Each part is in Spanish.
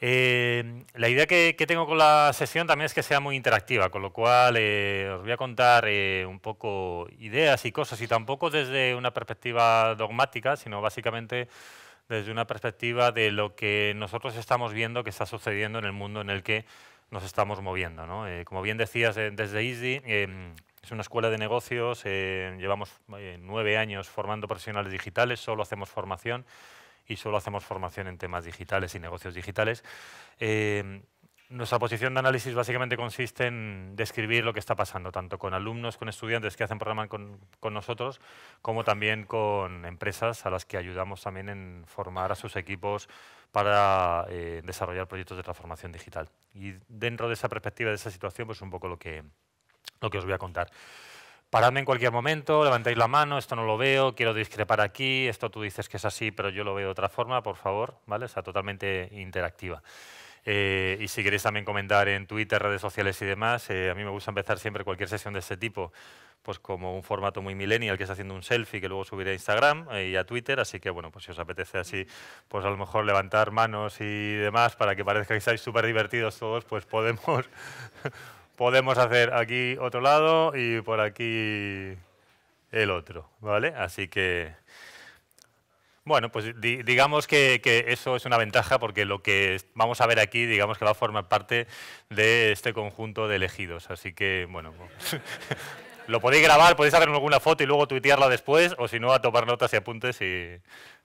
Eh, la idea que, tengo con la sesión también es que sea muy interactiva, con lo cual eh, os voy a contar eh, un poco ideas y cosas, y tampoco desde una perspectiva dogmática, sino básicamente desde una perspectiva de lo que nosotros estamos viendo que está sucediendo en el mundo en el que nos estamos moviendo. como bien decías, desde Easy em, es una escuela de negocios, llevamos nueve años formando profesionales digitales, solo hacemos formación y solo hacemos formación en temas digitales y negocios digitales. Em, nuestra posición de análisis básicamente consiste en describir lo que está pasando, tanto con alumnos, con estudiantes que hacen programa con, nosotros, como también con empresas a las que ayudamos también en formar a sus equipos para eh, desarrollar proyectos de transformación digital. Y dentro de esa perspectiva, de esa situación, pues un poco lo que, lo que os voy a contar paradme en cualquier momento, levantáis la mano, esto no lo veo, quiero discrepar aquí, esto tú dices que es así, pero yo lo veo de otra forma, por favor, ¿vale? O sea, totalmente interactiva. Eh, y si queréis también comentar en Twitter, redes sociales y demás, eh, a mí me gusta empezar siempre cualquier sesión de este tipo, pues como un formato muy millennial que es haciendo un selfie que luego subiré a Instagram eh, y a Twitter, así que bueno, pues si os apetece así, pues a lo mejor levantar manos y demás para que parezca que estáis súper divertidos todos, pues podemos, podemos hacer aquí otro lado y por aquí el otro, ¿vale? Así que, bueno, pues digamos que, que, eso es una ventaja porque lo que vamos a ver aquí, digamos que va a formar parte de este conjunto de elegidos. Así que, bueno, lo podéis grabar, podéis hacer alguna foto y luego tuitearla después, o si no, a tomar notas y apuntes y,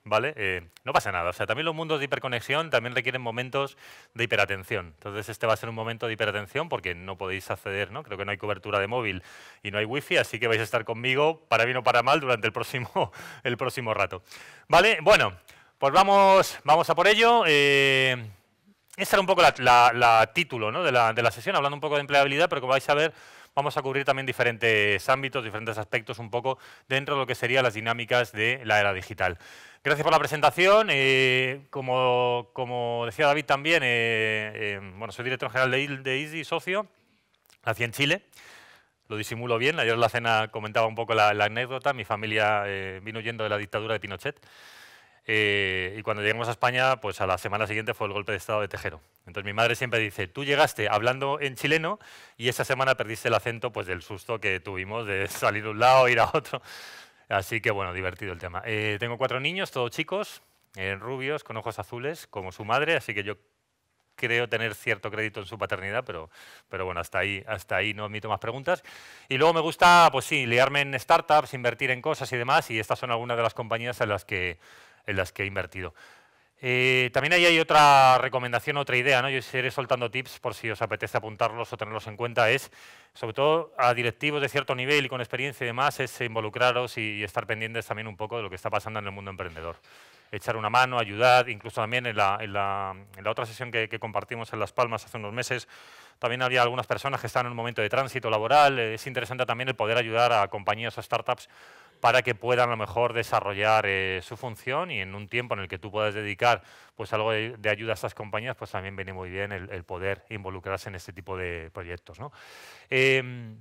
¿vale? Eh, no pasa nada. O sea, también los mundos de hiperconexión también requieren momentos de hiperatención. Entonces, este va a ser un momento de hiperatención porque no podéis acceder, ¿no? Creo que no hay cobertura de móvil y no hay wifi, así que vais a estar conmigo, para bien o para mal, durante el próximo, el próximo rato. ¿Vale? Bueno, pues vamos, vamos a por ello. Este era un poco la, título de, la, de la sesión, hablando un poco de empleabilidad, pero como vais a ver, vamos a cubrir también diferentes ámbitos, diferentes aspectos un poco dentro de lo que serían las dinámicas de la era digital. Gracias por la presentación. como, decía David también, eh, em, bueno, soy director general de, Easy, socio. Nací en Chile, lo disimulo bien. Ayer en la cena comentaba un poco la, anécdota. Mi familia eh, vino huyendo de la dictadura de Pinochet. Eh, y cuando llegamos a España, pues a la semana siguiente fue el golpe de Estado de Tejero. Entonces mi madre siempre dice, tú llegaste hablando en chileno y esa semana perdiste el acento pues, del susto que tuvimos de salir de un lado, ir a otro. Así que bueno, divertido el tema. Eh, tengo cuatro niños, todos chicos, eh, rubios, con ojos azules, como su madre, así que yo creo tener cierto crédito en su paternidad, pero, pero bueno, hasta ahí, hasta ahí no admito más preguntas. Y luego me gusta, pues sí, liarme en startups, invertir en cosas y demás, y estas son algunas de las compañías en las que, en las que he invertido. Eh, también ahí hay otra recomendación, otra idea, ¿no? yo iré soltando tips por si os apetece apuntarlos o tenerlos en cuenta, es sobre todo a directivos de cierto nivel y con experiencia y demás, es involucraros y, estar pendientes también un poco de lo que está pasando en el mundo emprendedor. Echar una mano, ayudar, incluso también en la, otra sesión que, compartimos en Las Palmas hace unos meses, también había algunas personas que estaban en un momento de tránsito laboral, eh, es interesante también el poder ayudar a compañías o startups para que puedan a lo mejor desarrollar eh, su función y en un tiempo en el que tú puedas dedicar pues algo de, ayuda a estas compañías, pues también viene muy bien el, poder involucrarse en este tipo de proyectos. Em,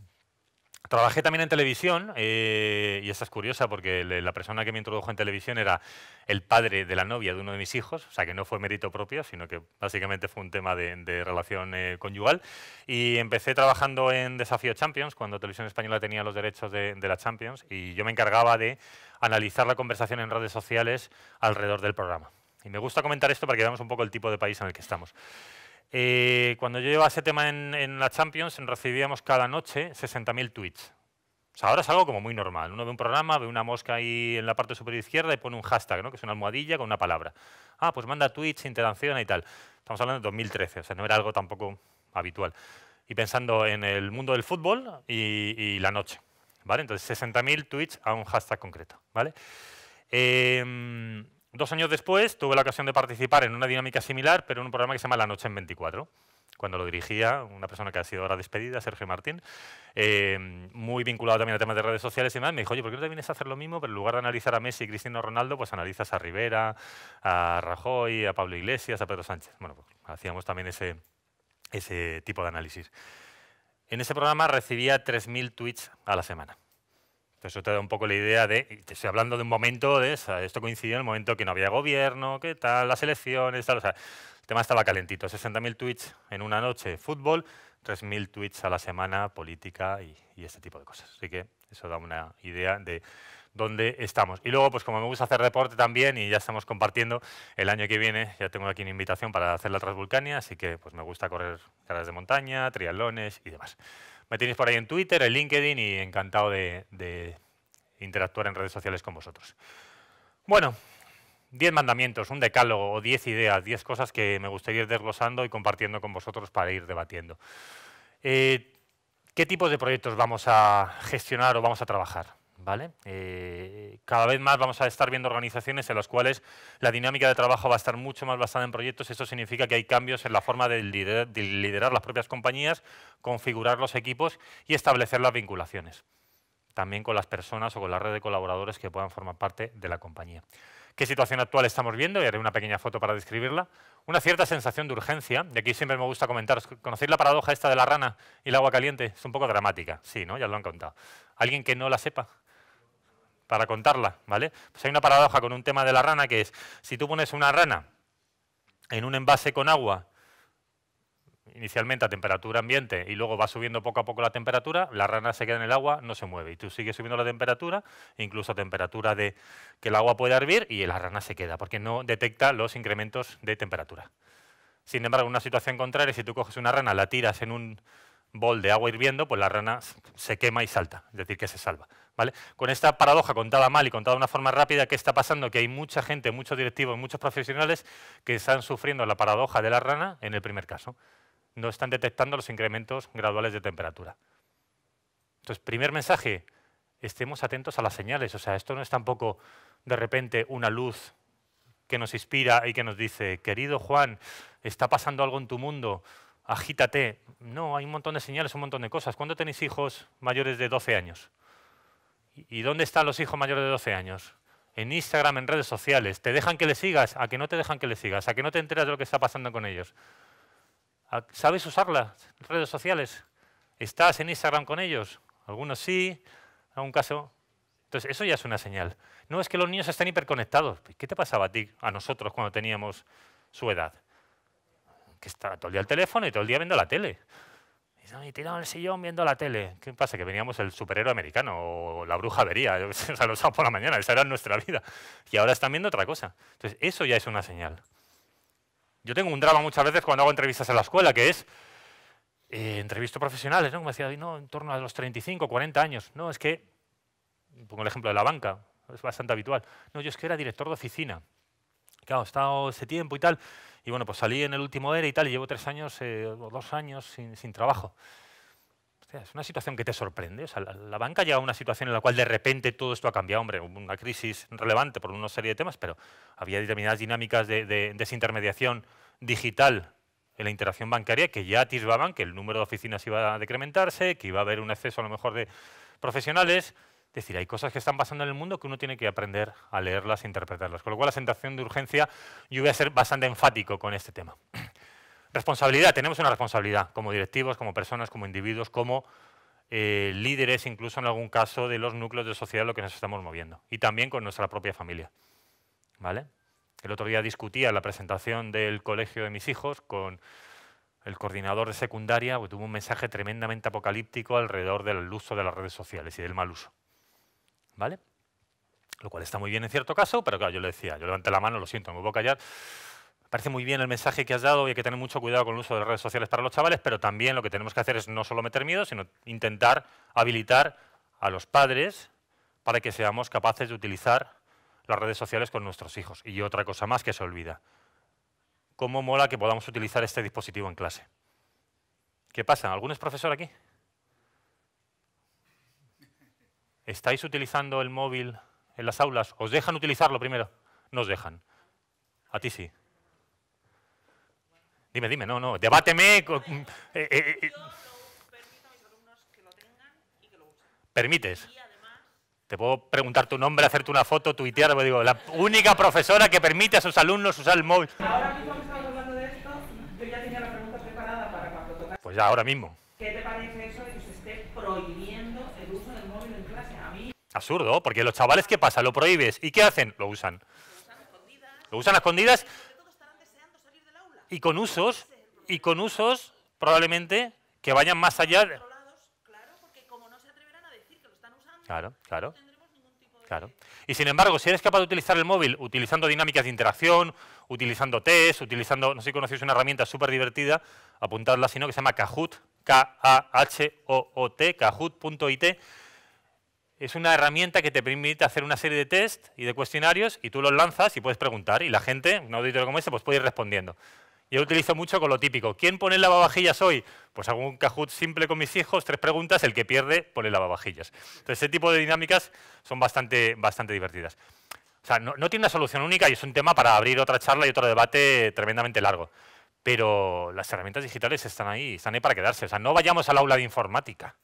Trabajé también en televisión, eh, y esta es curiosa porque la persona que me introdujo en televisión era el padre de la novia de uno de mis hijos, o sea que no fue mérito propio, sino que básicamente fue un tema de, relación eh, conyugal. Y empecé trabajando en Desafío Champions, cuando Televisión Española tenía los derechos de, de la Champions, y yo me encargaba de analizar la conversación en redes sociales alrededor del programa. Y me gusta comentar esto para que veamos un poco el tipo de país en el que estamos. Eh, cuando yo llevaba ese tema en, la Champions, recibíamos cada noche 60.000 tweets. O sea, ahora es algo como muy normal. Uno ve un programa, ve una mosca ahí en la parte superior izquierda y pone un hashtag, ¿no? que es una almohadilla con una palabra. Ah, pues manda tweets, interacciona y tal. Estamos hablando de 2013, o sea, no era algo tampoco habitual. Y pensando en el mundo del fútbol y, la noche. ¿vale? Entonces, 60.000 tweets a un hashtag concreto. ¿vale? Em, Dos años después tuve la ocasión de participar en una dinámica similar, pero en un programa que se llama La Noche en 24, cuando lo dirigía una persona que ha sido ahora despedida, Sergio Martín, eh, muy vinculado también a temas de redes sociales y demás, me dijo, oye, ¿por qué no te vienes a hacer lo mismo, pero en lugar de analizar a Messi y Cristiano Ronaldo, pues analizas a Rivera, a Rajoy, a Pablo Iglesias, a Pedro Sánchez? Bueno, pues, hacíamos también ese, ese tipo de análisis. En ese programa recibía 3.000 tweets a la semana eso te da un poco la idea de, te estoy hablando de un momento de esto coincidió en el momento que no había gobierno, qué tal, las elecciones, tal, o sea, el tema estaba calentito, 60.000 tweets en una noche, fútbol, 3.000 tweets a la semana, política y, este tipo de cosas. Así que eso da una idea de dónde estamos. Y luego, pues como me gusta hacer deporte también y ya estamos compartiendo, el año que viene ya tengo aquí una invitación para hacer la Transvulcania, así que pues me gusta correr caras de montaña, triatlones y demás. Me tenéis por ahí en Twitter, en LinkedIn y encantado de, interactuar en redes sociales con vosotros. Bueno, 10 mandamientos, un decálogo o 10 ideas, 10 cosas que me gustaría ir desglosando y compartiendo con vosotros para ir debatiendo. Eh, ¿Qué tipos de proyectos vamos a gestionar o vamos a trabajar? ¿vale? Eh, cada vez más vamos a estar viendo organizaciones en las cuales la dinámica de trabajo va a estar mucho más basada en proyectos. Eso significa que hay cambios en la forma de liderar, las propias compañías, configurar los equipos y establecer las vinculaciones. También con las personas o con la red de colaboradores que puedan formar parte de la compañía. ¿Qué situación actual estamos viendo? Y haré una pequeña foto para describirla. Una cierta sensación de urgencia. Y aquí siempre me gusta comentar. ¿Conocéis la paradoja esta de la rana y el agua caliente? Es un poco dramática. Sí, ¿no? Ya lo han contado. ¿Alguien que no la sepa? para contarla, ¿vale? Pues hay una paradoja con un tema de la rana que es, si tú pones una rana en un envase con agua, inicialmente a temperatura ambiente y luego va subiendo poco a poco la temperatura, la rana se queda en el agua, no se mueve y tú sigues subiendo la temperatura, incluso a temperatura de que el agua puede hervir y la rana se queda porque no detecta los incrementos de temperatura. Sin embargo, en una situación contraria, si tú coges una rana, la tiras en un bol de agua hirviendo, pues la rana se quema y salta, es decir, que se salva. Con esta paradoja contada mal y contada de una forma rápida, ¿qué está pasando? Que hay mucha gente, muchos directivos, muchos profesionales que están sufriendo la paradoja de la rana en el primer caso. No están detectando los incrementos graduales de temperatura. Entonces, primer mensaje, estemos atentos a las señales. O sea, esto no es tampoco de repente una luz que nos inspira y que nos dice, querido Juan, está pasando algo en tu mundo, agítate. No, hay un montón de señales, un montón de cosas. ¿Cuándo tenéis hijos mayores de 12 años? ¿Y dónde están los hijos mayores de 12 años? En Instagram, en redes sociales. ¿Te dejan que le sigas? ¿A que no te dejan que le sigas? ¿A que no te enteras de lo que está pasando con ellos? ¿Sabes usarlas en redes sociales? ¿Estás en Instagram con ellos? Algunos sí, en algún caso. Entonces, eso ya es una señal. No es que los niños estén hiperconectados. ¿Qué te pasaba a ti, a nosotros, cuando teníamos su edad? Que está todo el día al teléfono y todo el día viendo la tele. Y tirado en el sillón viendo la tele. ¿Qué pasa? Que veníamos el superhéroe americano o la bruja vería. O sea, los por la mañana, esa era nuestra vida. Y ahora están viendo otra cosa. Entonces, eso ya es una señal. Yo tengo un drama muchas veces cuando hago entrevistas en la escuela, que es eh, entrevisto profesionales, ¿no? Como decía, no, en torno a los 35, 40 años. No, es que, pongo el ejemplo de la banca, es bastante habitual. No, yo es que era director de oficina. Claro, he estado ese tiempo y tal. Y bueno, pues salí en el último ERE y tal, y llevo tres años eh, o dos años sin, trabajo. Hostia, es una situación que te sorprende. O sea, la, banca llega a una situación en la cual de repente todo esto ha cambiado. Hombre, una crisis relevante por una serie de temas, pero había determinadas dinámicas de, de desintermediación digital en la interacción bancaria que ya atisbaban que el número de oficinas iba a decrementarse, que iba a haber un exceso a lo mejor de profesionales. Es decir, hay cosas que están pasando en el mundo que uno tiene que aprender a leerlas e interpretarlas. Con lo cual, la sensación de urgencia, yo voy a ser bastante enfático con este tema. Responsabilidad, tenemos una responsabilidad como directivos, como personas, como individuos, como eh, líderes, incluso en algún caso de los núcleos de sociedad en los que nos estamos moviendo. Y también con nuestra propia familia. ¿Vale? El otro día discutía la presentación del colegio de mis hijos con el coordinador de secundaria, que pues tuvo un mensaje tremendamente apocalíptico alrededor del uso de las redes sociales y del mal uso. Lo cual está muy bien en cierto caso, pero claro, yo le decía, yo levanté la mano, lo siento, me voy a callar. Me parece muy bien el mensaje que has dado y hay que tener mucho cuidado con el uso de las redes sociales para los chavales, pero también lo que tenemos que hacer es no solo meter miedo, sino intentar habilitar a los padres para que seamos capaces de utilizar las redes sociales con nuestros hijos. Y otra cosa más que se olvida. ¿Cómo mola que podamos utilizar este dispositivo en clase? ¿Qué pasa? ¿Algún es profesor aquí? ¿Estáis utilizando el móvil en las aulas? ¿Os dejan utilizarlo primero? No os dejan. A ti sí. Dime, dime, no, no, debáteme. que lo Permites. Te puedo preguntar tu nombre, hacerte una foto, tuitear, pues digo, la única profesora que permite a sus alumnos usar el móvil. Ahora mismo hablando de esto, yo ya tenía la pregunta preparada para cuando Pues ya, ahora mismo. Absurdo, porque los chavales, ¿qué pasa? Lo prohíbes. ¿Y qué hacen? Lo usan. Lo usan a escondidas. Y con usos, y con usos probablemente que vayan más allá. De... Claro, claro. Claro. Y sin embargo, si eres capaz de utilizar el móvil utilizando dinámicas de interacción, utilizando test, utilizando, no sé si conocéis una herramienta súper divertida, apuntadla, sino que se llama Kahoot, K-A-H-O-O-T, Kahoot.it, es una herramienta que te permite hacer una serie de test y de cuestionarios y tú los lanzas y puedes preguntar y la gente, un auditorio como este, pues puede ir respondiendo. Yo lo utilizo mucho con lo típico. ¿Quién pone el lavavajillas hoy? Pues hago un Kahoot simple con mis hijos, tres preguntas, el que pierde pone el lavavajillas. Entonces, ese tipo de dinámicas son bastante, bastante divertidas. O sea, no, no tiene una solución única y es un tema para abrir otra charla y otro debate tremendamente largo. Pero las herramientas digitales están ahí, están ahí para quedarse. O sea, no vayamos al aula de informática.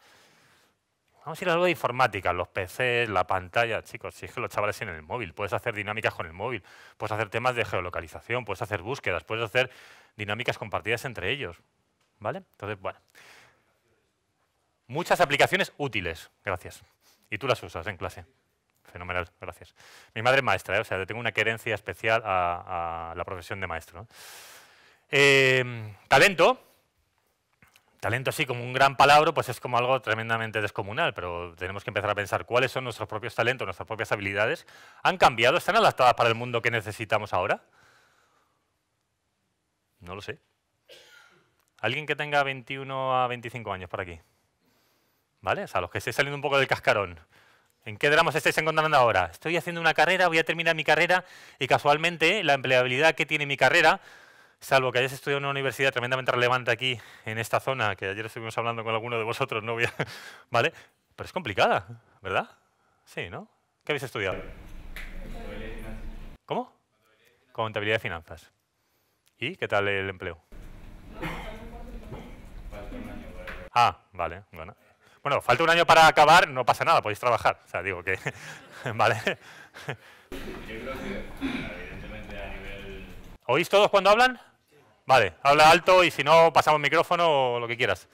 Vamos a ir a algo de informática, los PCs, la pantalla, chicos, si es que los chavales tienen el móvil, puedes hacer dinámicas con el móvil, puedes hacer temas de geolocalización, puedes hacer búsquedas, puedes hacer dinámicas compartidas entre ellos, ¿vale? Entonces, bueno. Muchas aplicaciones útiles, gracias. Y tú las usas en clase. Fenomenal, gracias. Mi madre es maestra, ¿eh? o sea, tengo una querencia especial a, la profesión de maestro. Eh, talento, talento sí, como un gran palabra, pues es como algo tremendamente descomunal, pero tenemos que empezar a pensar cuáles son nuestros propios talentos, nuestras propias habilidades. ¿Han cambiado? ¿Están adaptadas para el mundo que necesitamos ahora? No lo sé. Alguien que tenga 21 a 25 años por aquí. ¿Vale? O sea, los que estéis saliendo un poco del cascarón. ¿En qué os estáis encontrando ahora? Estoy haciendo una carrera, voy a terminar mi carrera y casualmente la empleabilidad que tiene mi carrera salvo que hayas estudiado en una universidad tremendamente relevante aquí, en esta zona, que ayer estuvimos hablando con alguno de vosotros, no ¿Vale? Pero es complicada, ¿verdad? Sí, ¿no? ¿Qué habéis estudiado? ¿Cómo? Contabilidad y finanzas. ¿Y qué tal el empleo? Ah, vale, bueno. Bueno, falta un año para acabar, no pasa nada, podéis trabajar. O sea, digo que... ¿Vale? Yo creo que, evidentemente, a nivel... ¿Oís todos cuando hablan? Vale, habla alto y si no, pasamos micrófono o lo que quieras.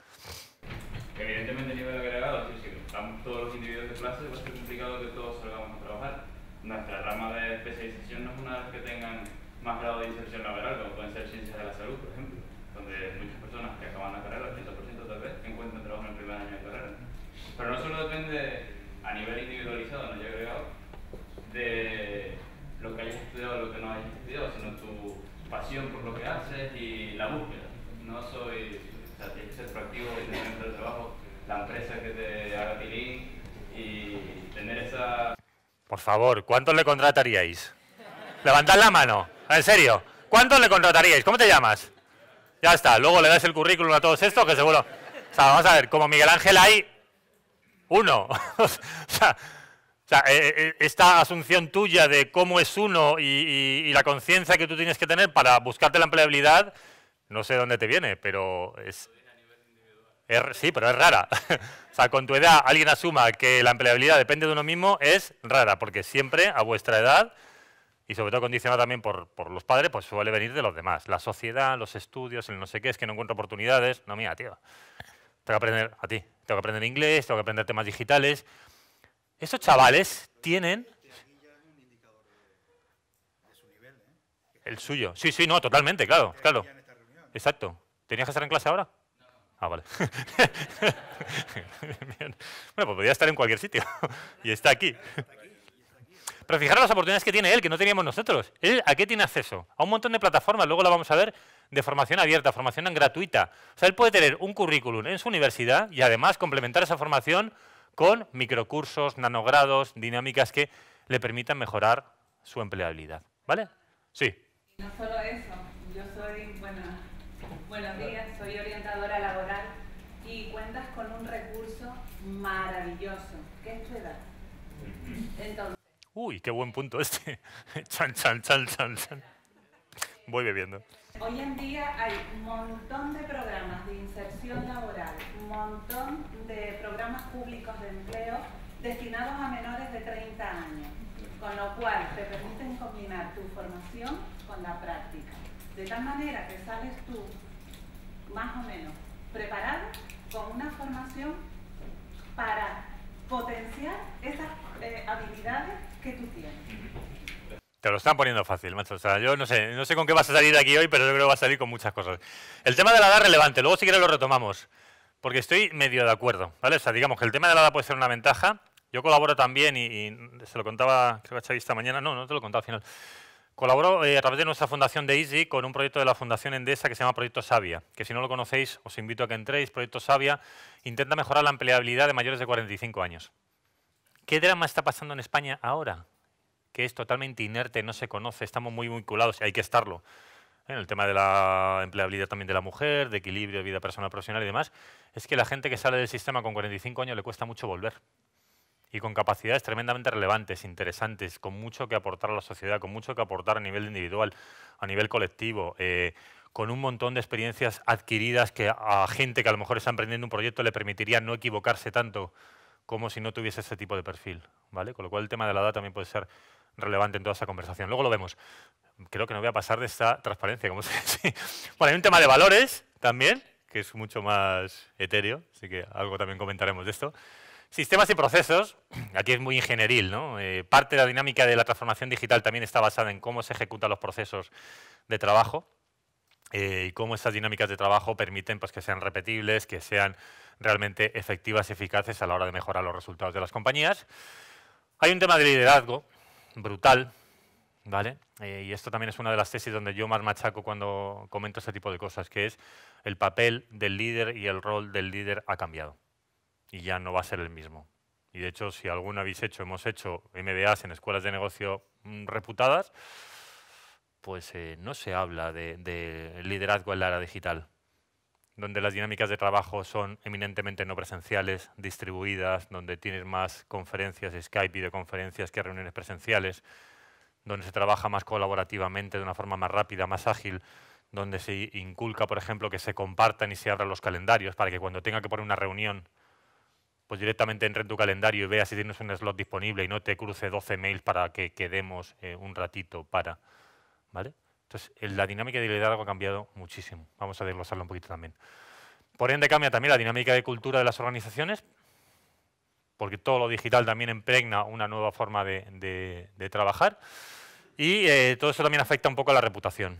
Por favor, ¿cuántos le contrataríais? Levantad la mano, en serio. ¿Cuántos le contrataríais? ¿Cómo te llamas? Ya está, luego le das el currículum a todos estos que seguro... O sea, vamos a ver, como Miguel Ángel hay uno. o sea, eh, eh, eh, esta asunción tuya de cómo es uno y, y la conciencia que tú tienes que tener para buscarte la empleabilidad, no sé dónde te viene, pero es, sí, pero es rara. o sea, con tu edad alguien asuma que la empleabilidad depende de uno mismo es rara, porque siempre a vuestra edad, y sobre todo condicionada también por, los padres, pues suele venir de los demás. La sociedad, los estudios, el no sé qué, es que no encuentro oportunidades. No, mía, tío. Tengo que aprender a ti. Tengo que aprender inglés, tengo que aprender temas digitales. Esos chavales tienen... El suyo. Sí, sí, no, totalmente, claro, claro. Exacto. ¿Tenías que estar en clase ahora? Ah, vale. Bueno, pues podría estar en cualquier sitio. y está aquí. Pero fijaros las oportunidades que tiene él, que no teníamos nosotros. ¿Él a qué tiene acceso? A un montón de plataformas, luego la vamos a ver, de formación abierta, formación gratuita. O sea, él puede tener un currículum en su universidad y además complementar esa formación con microcursos, nanogrados, dinámicas que le permitan mejorar su empleabilidad. ¿Vale? Sí. No solo eso, yo soy, bueno, buenos soy orientadora laboral y cuentas con un recurso maravilloso, ¿Qué es tu edad. Entonces, Uy, qué buen punto este. chan, chan, chan, chan, Voy bebiendo. Hoy en día hay un montón de programas de inserción laboral, un montón de programas públicos de empleo destinados a menores de 30 años, con lo cual te permiten combinar tu formación con la práctica. De tal manera que sales tú más o menos preparado con una formación para potenciar esas eh, habilidades que tú tienes. Te lo están poniendo fácil, macho. O sea, yo no sé, no sé con qué vas a salir de aquí hoy, pero yo creo que vas a salir con muchas cosas. El tema de la edad relevante, luego si quieres lo retomamos, porque estoy medio de acuerdo, ¿vale? O sea, digamos que el tema de la edad puede ser una ventaja. Yo colaboro también y, se lo contaba, creo que a mañana, no, no te lo contaba al final. Colaboro eh, a través de nuestra fundación de Easy con un proyecto de la Fundación Endesa que se llama Proyecto Sabia, que si no lo conocéis os invito a que entréis. Proyecto Sabia intenta mejorar la empleabilidad de mayores de 45 años. ¿Qué drama está pasando en España ahora? Que es totalmente inerte, no se conoce, estamos muy vinculados y hay que estarlo. ¿eh? En el tema de la empleabilidad también de la mujer, de equilibrio de vida personal, profesional y demás, es que la gente que sale del sistema con 45 años le cuesta mucho volver y con capacidades tremendamente relevantes, interesantes, con mucho que aportar a la sociedad, con mucho que aportar a nivel individual, a nivel colectivo, eh, con un montón de experiencias adquiridas que a gente que a lo mejor está emprendiendo un proyecto le permitiría no equivocarse tanto como si no tuviese ese tipo de perfil. ¿vale? Con lo cual el tema de la edad también puede ser relevante en toda esa conversación. Luego lo vemos. Creo que no voy a pasar de esta transparencia. ¿cómo se dice. Bueno, hay un tema de valores también, que es mucho más etéreo, así que algo también comentaremos de esto. Sistemas y procesos, aquí es muy ingenieril, ¿no? Eh, parte de la dinámica de la transformación digital también está basada en cómo se ejecutan los procesos de trabajo eh, y cómo esas dinámicas de trabajo permiten pues, que sean repetibles, que sean realmente efectivas y eficaces a la hora de mejorar los resultados de las compañías. Hay un tema de liderazgo brutal, ¿vale? Eh, y esto también es una de las tesis donde yo más machaco cuando comento este tipo de cosas, que es el papel del líder y el rol del líder ha cambiado y ya no va a ser el mismo. Y de hecho, si alguno habéis hecho, hemos hecho MBAs en escuelas de negocio mm, reputadas, pues eh, no se habla de, liderazgo en la era digital, donde las dinámicas de trabajo son eminentemente no presenciales, distribuidas, donde tienes más conferencias, Skype, y conferencias que reuniones presenciales, donde se trabaja más colaborativamente, de una forma más rápida, más ágil, donde se inculca, por ejemplo, que se compartan y se abran los calendarios para que cuando tenga que poner una reunión pues directamente entre en tu calendario y vea si tienes un slot disponible y no te cruce 12 mails para que quedemos eh, un ratito para. ¿Vale? Entonces, la dinámica de liderazgo ha cambiado muchísimo. Vamos a desglosarlo un poquito también. Por ende, cambia también la dinámica de cultura de las organizaciones, porque todo lo digital también impregna una nueva forma de, trabajar. Y eh, todo eso también afecta un poco a la reputación.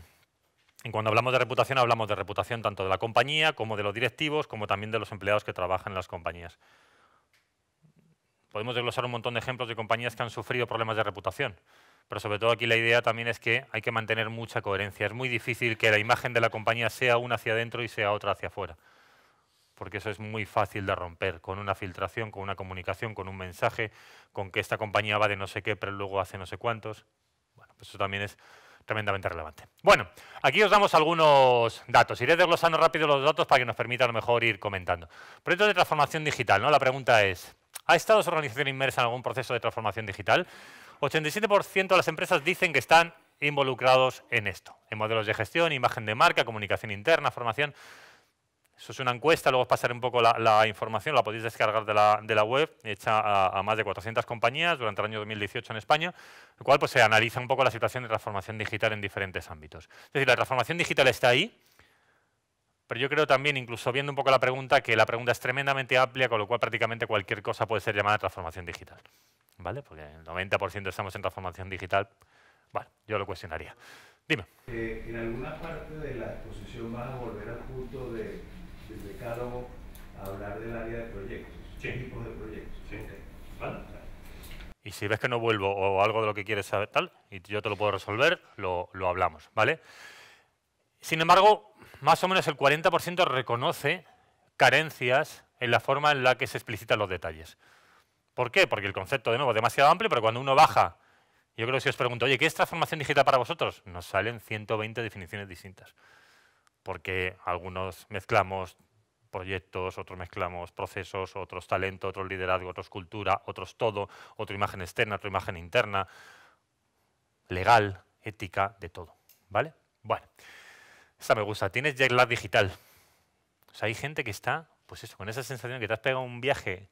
Y cuando hablamos de reputación, hablamos de reputación tanto de la compañía como de los directivos, como también de los empleados que trabajan en las compañías. Podemos desglosar un montón de ejemplos de compañías que han sufrido problemas de reputación, pero sobre todo aquí la idea también es que hay que mantener mucha coherencia. Es muy difícil que la imagen de la compañía sea una hacia adentro y sea otra hacia afuera, porque eso es muy fácil de romper con una filtración, con una comunicación, con un mensaje, con que esta compañía va de no sé qué, pero luego hace no sé cuántos. Bueno, pues eso también es tremendamente relevante. Bueno, aquí os damos algunos datos. Iré desglosando rápido los datos para que nos permita a lo mejor ir comentando. Proyectos de transformación digital, ¿no? La pregunta es, ¿Ha estado su organización inmersa en algún proceso de transformación digital? 87% de las empresas dicen que están involucrados en esto, en modelos de gestión, imagen de marca, comunicación interna, formación. Eso es una encuesta, luego os pasaré un poco la, información, la podéis descargar de la, web, hecha a, más de 400 compañías durante el año 2018 en España, lo cual pues, se analiza un poco la situación de transformación digital en diferentes ámbitos. Es decir, la transformación digital está ahí, pero yo creo también, incluso viendo un poco la pregunta, que la pregunta es tremendamente amplia, con lo cual prácticamente cualquier cosa puede ser llamada transformación digital. ¿Vale? Porque el 90% estamos en transformación digital. Bueno, yo lo cuestionaría. Dime. Eh, en alguna parte de la exposición vas a volver al punto de, del decálogo a hablar del área de proyectos. Sí. tipos de proyectos? Vale. Y si ves que no vuelvo o algo de lo que quieres saber, tal, y yo te lo puedo resolver, lo, lo hablamos, ¿vale? Sin embargo, más o menos el 40% reconoce carencias en la forma en la que se explicitan los detalles. ¿Por qué? Porque el concepto, de nuevo, es demasiado amplio, pero cuando uno baja, yo creo que si os pregunto, oye, ¿qué es transformación digital para vosotros? Nos salen 120 definiciones distintas. Porque algunos mezclamos proyectos, otros mezclamos procesos, otros talento, otros liderazgo, otros cultura, otros todo, otra imagen externa, otra imagen interna, legal, ética, de todo. ¿Vale? Bueno. Esta me gusta. Tienes jet lag digital. O hay gente que está, pues eso, con esa sensación que te has pegado un viaje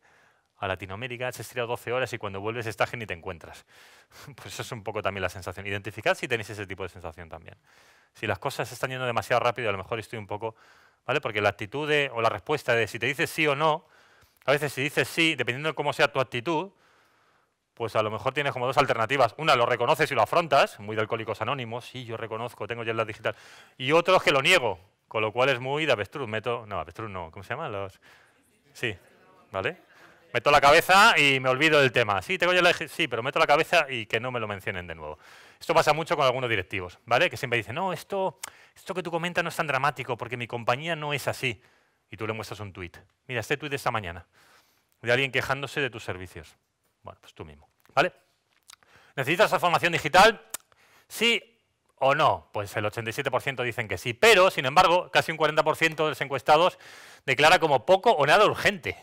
a Latinoamérica, has estirado 12 horas y cuando vuelves estás que te encuentras. Pues eso es un poco también la sensación. Identificad si tenéis ese tipo de sensación también. Si las cosas están yendo demasiado rápido, a lo mejor estoy un poco, ¿vale? Porque la actitud o la respuesta de si te dices sí o no, a veces si dices sí, dependiendo de cómo sea tu actitud, pues a lo mejor tienes como dos alternativas. Una, lo reconoces y lo afrontas, muy de alcohólicos anónimos, sí, yo reconozco, tengo ya la digital. Y otro es que lo niego, con lo cual es muy de avestruz. Meto, no, avestruz no, ¿cómo se llama? Los... Sí, ¿vale? Meto la cabeza y me olvido del tema. Sí, tengo sí, pero meto la cabeza y que no me lo mencionen de nuevo. Esto pasa mucho con algunos directivos, ¿vale? Que siempre dicen, no, esto, esto que tú comentas no es tan dramático porque mi compañía no es así. Y tú le muestras un tuit. Mira, este tuit de esta mañana, de alguien quejándose de tus servicios. Bueno, pues tú mismo, ¿vale? ¿Necesitas formación digital? Sí o no. Pues el 87% dicen que sí, pero, sin embargo, casi un 40% de los encuestados declara como poco o nada urgente.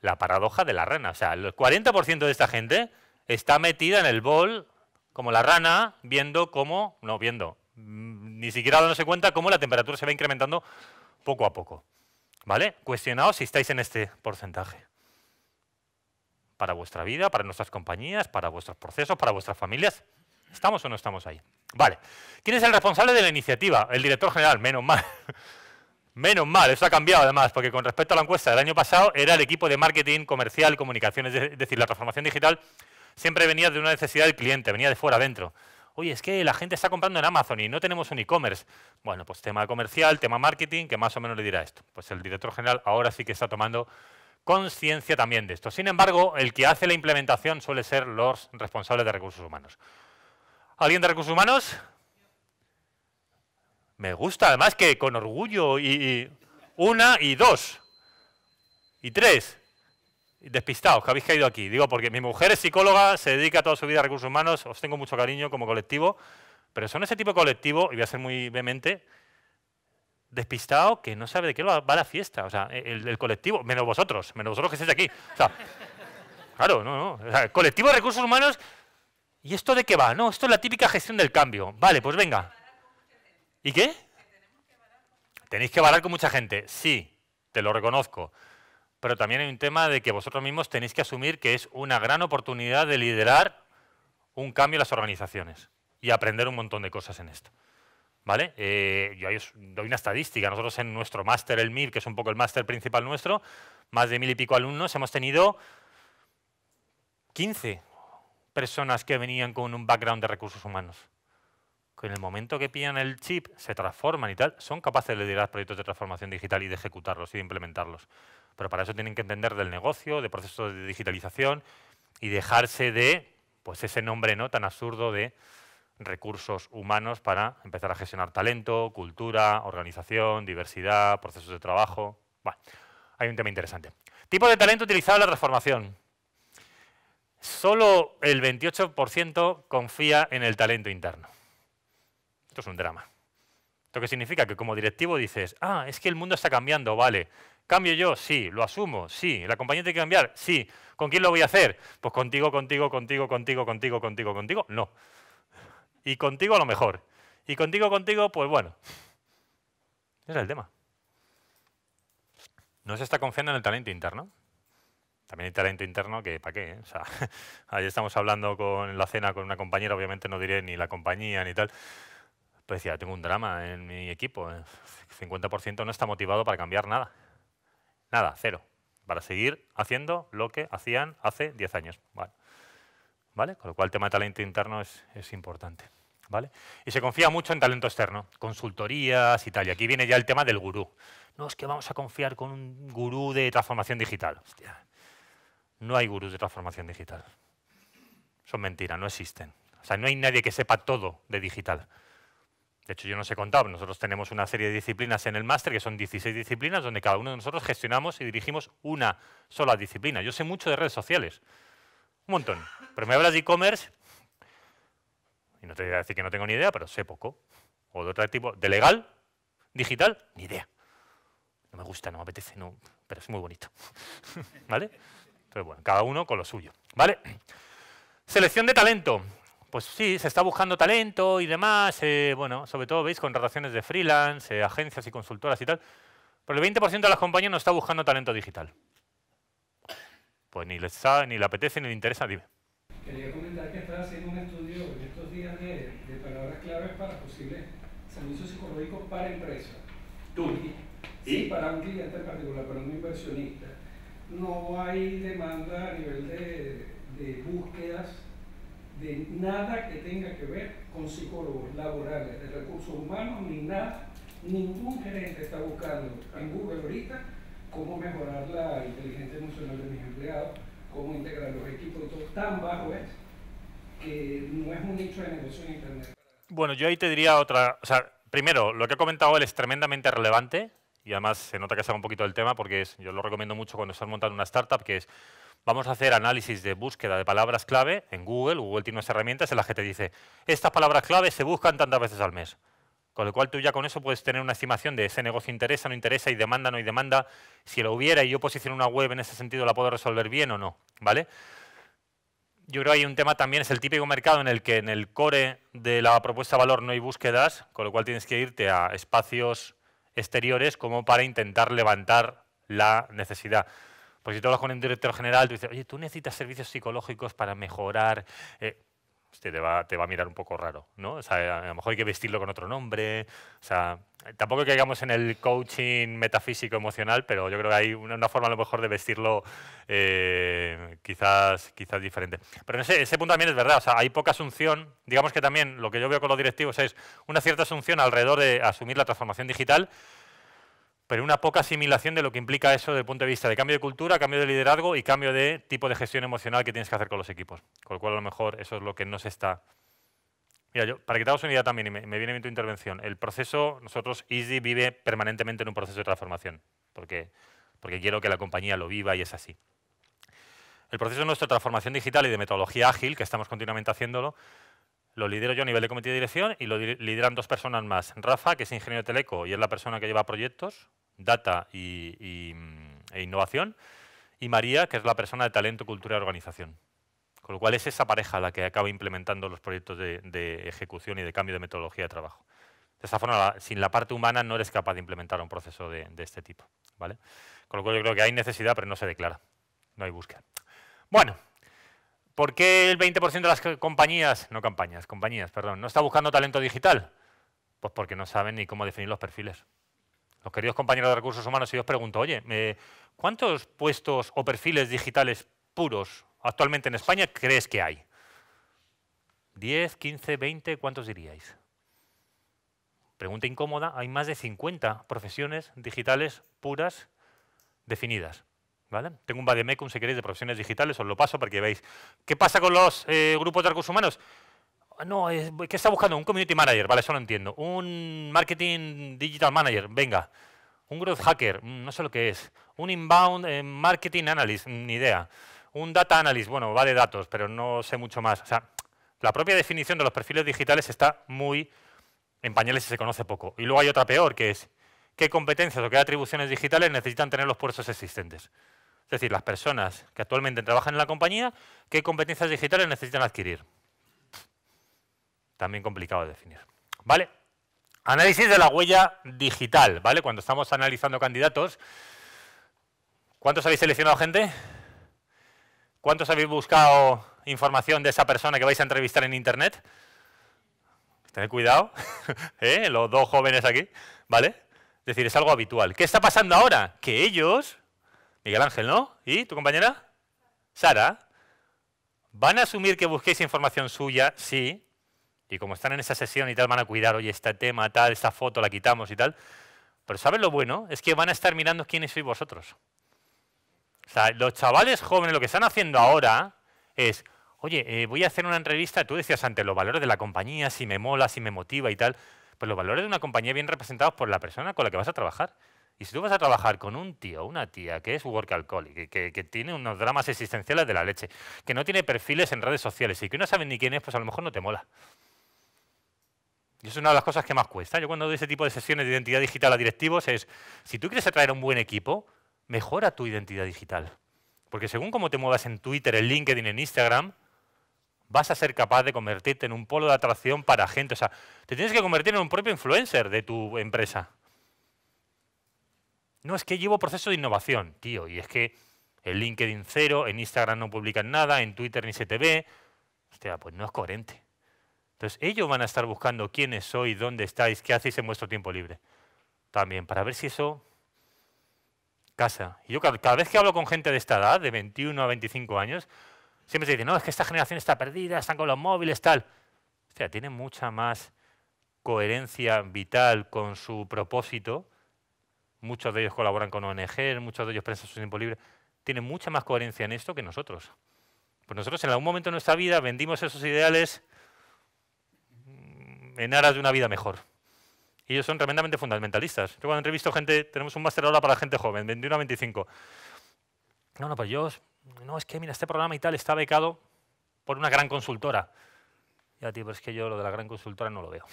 La paradoja de la rana. O sea, el 40% de esta gente está metida en el bol como la rana, viendo cómo, no viendo, mm, ni siquiera dándose cuenta cómo la temperatura se va incrementando poco a poco. ¿Vale? Cuestionaos si estáis en este porcentaje para vuestra vida, para nuestras compañías, para vuestros procesos, para vuestras familias. ¿Estamos o no estamos ahí? Vale. ¿Quién es el responsable de la iniciativa? El director general, menos mal. Menos mal, eso ha cambiado además, porque con respecto a la encuesta del año pasado era el equipo de marketing, comercial, comunicaciones, es decir, la transformación digital siempre venía de una necesidad del cliente, venía de fuera adentro. Oye, es que la gente está comprando en Amazon y no tenemos un e-commerce. Bueno, pues tema comercial, tema marketing, que más o menos le dirá esto. Pues el director general ahora sí que está tomando conciencia también de esto. Sin embargo, el que hace la implementación suele ser los responsables de recursos humanos. ¿Alguien de recursos humanos? Me gusta, además que con orgullo y, una y dos y tres despistados que habéis caído aquí. Digo, porque mi mujer es psicóloga, se dedica toda su vida a recursos humanos, os tengo mucho cariño como colectivo, pero son ese tipo de colectivo, y voy a ser muy vehemente, despistado que no sabe de qué va la fiesta. O sea, el, colectivo, menos vosotros, menos vosotros que estáis aquí. O claro, no, no. colectivo de recursos humanos, ¿y esto de qué va? No, esto es la típica gestión del cambio. Vale, pues venga. ¿Y qué? Tenéis que hablar con mucha gente. Sí, te lo reconozco. Pero también hay un tema de que vosotros mismos tenéis que asumir que es una gran oportunidad de liderar un cambio en las organizaciones y aprender un montón de cosas en esto. ¿Vale? Eh, yo doy una estadística. Nosotros en nuestro máster, el MIR, que es un poco el máster principal nuestro, más de mil y pico alumnos, hemos tenido 15 personas que venían con un background de recursos humanos. Que en el momento que pillan el chip, se transforman y tal, son capaces de liderar proyectos de transformación digital y de ejecutarlos y de implementarlos. Pero para eso tienen que entender del negocio, de procesos de digitalización y dejarse de pues ese nombre no tan absurdo de recursos humanos para empezar a gestionar talento, cultura, organización, diversidad, procesos de trabajo. Bueno, hay un tema interesante. Tipo de talento utilizado en la transformación. Solo el 28% confía en el talento interno. Esto es un drama. Esto qué significa que como directivo dices, ah, es que el mundo está cambiando, vale. ¿Cambio yo? Sí. ¿Lo asumo? Sí. ¿La compañía tiene que cambiar? Sí. ¿Con quién lo voy a hacer? Pues contigo, contigo, contigo, contigo, contigo, contigo, contigo. No. Y contigo a lo mejor. Y contigo, contigo, pues bueno. Ese es el tema. No se está confiando en el talento interno. También hay talento interno que, ¿para qué? Eh? O sea, ayer estamos hablando con en la cena con una compañera, obviamente no diré ni la compañía ni tal. Pues decía, tengo un drama en mi equipo. El eh. 50% no está motivado para cambiar nada. Nada, cero. Para seguir haciendo lo que hacían hace 10 años. Vale. ¿vale? Con lo cual el tema de talento interno es, importante. ¿Vale? Y se confía mucho en talento externo, consultorías y tal. Y aquí viene ya el tema del gurú. No, es que vamos a confiar con un gurú de transformación digital. Hostia. No hay gurús de transformación digital. Son mentiras, no existen. O sea, no hay nadie que sepa todo de digital. De hecho, yo no sé contar, nosotros tenemos una serie de disciplinas en el máster, que son 16 disciplinas, donde cada uno de nosotros gestionamos y dirigimos una sola disciplina. Yo sé mucho de redes sociales, un montón. Pero me hablas de e-commerce y no te voy a decir que no tengo ni idea, pero sé poco. O de otro tipo, de legal, digital, ni idea. No me gusta, no me apetece, no, pero es muy bonito. ¿Vale? bueno, cada uno con lo suyo. ¿Vale? Selección de talento. Pues sí, se está buscando talento y demás. Eh, bueno, sobre todo, veis, contrataciones de freelance, eh, agencias y consultoras y tal. Pero el 20% de las compañías no está buscando talento digital pues ni le sabe, ni le apetece, ni le interesa, dime. Quería comentar que está haciendo un estudio en estos días de, palabras claves para posibles servicios psicológicos para empresas. ¿Tú? ¿Y? para un cliente en particular, para un inversionista. No hay demanda a nivel de, de búsquedas de nada que tenga que ver con psicólogos laborales, de recursos humanos, ni nada. Ningún gerente está buscando en Google ahorita cómo mejorar la inteligencia emocional de mis empleados, cómo integrar los equipos, tan bajo es que no es un nicho de negocio en Internet. Bueno, yo ahí te diría otra, o sea, primero, lo que ha comentado él es tremendamente relevante y además se nota que sabe un poquito del tema porque yo lo recomiendo mucho cuando estás montando una startup, que es vamos a hacer análisis de búsqueda de palabras clave en Google, Google tiene unas herramientas en las que te dice, estas palabras clave se buscan tantas veces al mes. Con lo cual tú ya con eso puedes tener una estimación de ese negocio interesa, no interesa y demanda, no hay demanda. Si lo hubiera y yo posiciono una web en ese sentido, ¿la puedo resolver bien o no? ¿Vale? Yo creo que hay un tema también, es el típico mercado en el que en el core de la propuesta de valor no hay búsquedas, con lo cual tienes que irte a espacios exteriores como para intentar levantar la necesidad. Porque si tú hablas con un director general, tú dices, oye, tú necesitas servicios psicológicos para mejorar. Eh, te, va, te va a mirar un poco raro, ¿no? O sea, a lo mejor hay que vestirlo con otro nombre, o sea, tampoco que caigamos en el coaching metafísico emocional, pero yo creo que hay una, forma a lo mejor de vestirlo eh, quizás, quizás diferente. Pero ese, ese, punto también es verdad, o sea, hay poca asunción, digamos que también lo que yo veo con los directivos es una cierta asunción alrededor de asumir la transformación digital, pero una poca asimilación de lo que implica eso desde el punto de vista de cambio de cultura, cambio de liderazgo y cambio de tipo de gestión emocional que tienes que hacer con los equipos. Con lo cual, a lo mejor, eso es lo que no se está... Mira, yo, para que te hagas una idea también, y me, viene bien tu intervención, el proceso, nosotros, Easy vive permanentemente en un proceso de transformación, porque, porque quiero que la compañía lo viva y es así. El proceso de nuestra transformación digital y de metodología ágil, que estamos continuamente haciéndolo, lo lidero yo a nivel de comité de dirección y lo lideran dos personas más. Rafa, que es ingeniero de teleco y es la persona que lleva proyectos, data y, mm, e innovación, y María, que es la persona de talento, cultura y organización. Con lo cual es esa pareja la que acaba implementando los proyectos de, ejecución y de cambio de metodología de trabajo. De esa forma, sin la parte humana no eres capaz de implementar un proceso de, este tipo. ¿vale? Con lo cual yo creo que hay necesidad, pero no se declara. No hay búsqueda. Bueno, ¿Por qué el 20% de las compañías, no campañas, compañías, perdón, no está buscando talento digital? Pues porque no saben ni cómo definir los perfiles. Los queridos compañeros de recursos humanos, si yo os pregunto, oye, eh, ¿cuántos puestos o perfiles digitales puros actualmente en España crees que hay? ¿10, 15, 20? ¿Cuántos diríais? Pregunta incómoda, hay más de 50 profesiones digitales puras definidas. Tengo un bademecum, si queréis, de profesiones digitales, os lo paso para que veáis. ¿Qué pasa con los eh, grupos de recursos humanos? No, ¿qué está buscando? Un community manager, vale, eso lo entiendo. Un marketing digital manager, venga. Un growth hacker, mm, no sé lo que es. Un inbound eh, marketing analyst, mm, ni idea. Un data analyst, bueno, va de datos, pero no sé mucho más. O sea, la propia definición de los perfiles digitales está muy en pañales y se conoce poco. Y luego hay otra peor, que es qué competencias o qué atribuciones digitales necesitan tener los puestos existentes. Es decir, las personas que actualmente trabajan en la compañía, ¿qué competencias digitales necesitan adquirir? También complicado de definir. ¿Vale? Análisis de la huella digital, ¿vale? Cuando estamos analizando candidatos, ¿cuántos habéis seleccionado gente? ¿Cuántos habéis buscado información de esa persona que vais a entrevistar en Internet? Tened cuidado, ¿eh? los dos jóvenes aquí, ¿vale? Es decir, es algo habitual. ¿Qué está pasando ahora? Que ellos Miguel Ángel, ¿no? ¿Y tu compañera? Sara. ¿Van a asumir que busquéis información suya? Sí. Y como están en esa sesión y tal, van a cuidar, oye, este tema, tal, esta foto la quitamos y tal. Pero ¿sabes lo bueno? Es que van a estar mirando quiénes sois vosotros. O sea, los chavales jóvenes lo que están haciendo ahora es, oye, eh, voy a hacer una entrevista, tú decías antes, los valores de la compañía, si me mola, si me motiva y tal. Pues los valores de una compañía bien representados por la persona con la que vas a trabajar. Y si tú vas a trabajar con un tío, una tía que es workaholic, que, que, tiene unos dramas existenciales de la leche, que no tiene perfiles en redes sociales y que no saben ni quién es, pues a lo mejor no te mola. Y es una de las cosas que más cuesta. Yo cuando doy ese tipo de sesiones de identidad digital a directivos es, si tú quieres atraer un buen equipo, mejora tu identidad digital. Porque según cómo te muevas en Twitter, en LinkedIn, en Instagram, vas a ser capaz de convertirte en un polo de atracción para gente. O sea, te tienes que convertir en un propio influencer de tu empresa. No, es que llevo proceso de innovación, tío, y es que en LinkedIn cero, en Instagram no publican nada, en Twitter ni se te ve. Hostia, pues no es coherente. Entonces, ellos van a estar buscando quiénes sois, dónde estáis, qué hacéis en vuestro tiempo libre. También, para ver si eso casa. Y yo cada vez que hablo con gente de esta edad, de 21 a 25 años, siempre se dice, no, es que esta generación está perdida, están con los móviles, tal. O sea, tiene mucha más coherencia vital con su propósito muchos de ellos colaboran con ONG, muchos de ellos prensa su tiempo libre, tienen mucha más coherencia en esto que nosotros. Pues nosotros en algún momento de nuestra vida vendimos esos ideales mm, en aras de una vida mejor. Y ellos son tremendamente fundamentalistas. Yo cuando entrevisto gente, tenemos un máster ahora para gente joven, 21 a 25. No, no, pues yo, no, es que mira, este programa y tal está becado por una gran consultora. Ya, tío, pero es que yo lo de la gran consultora no lo veo.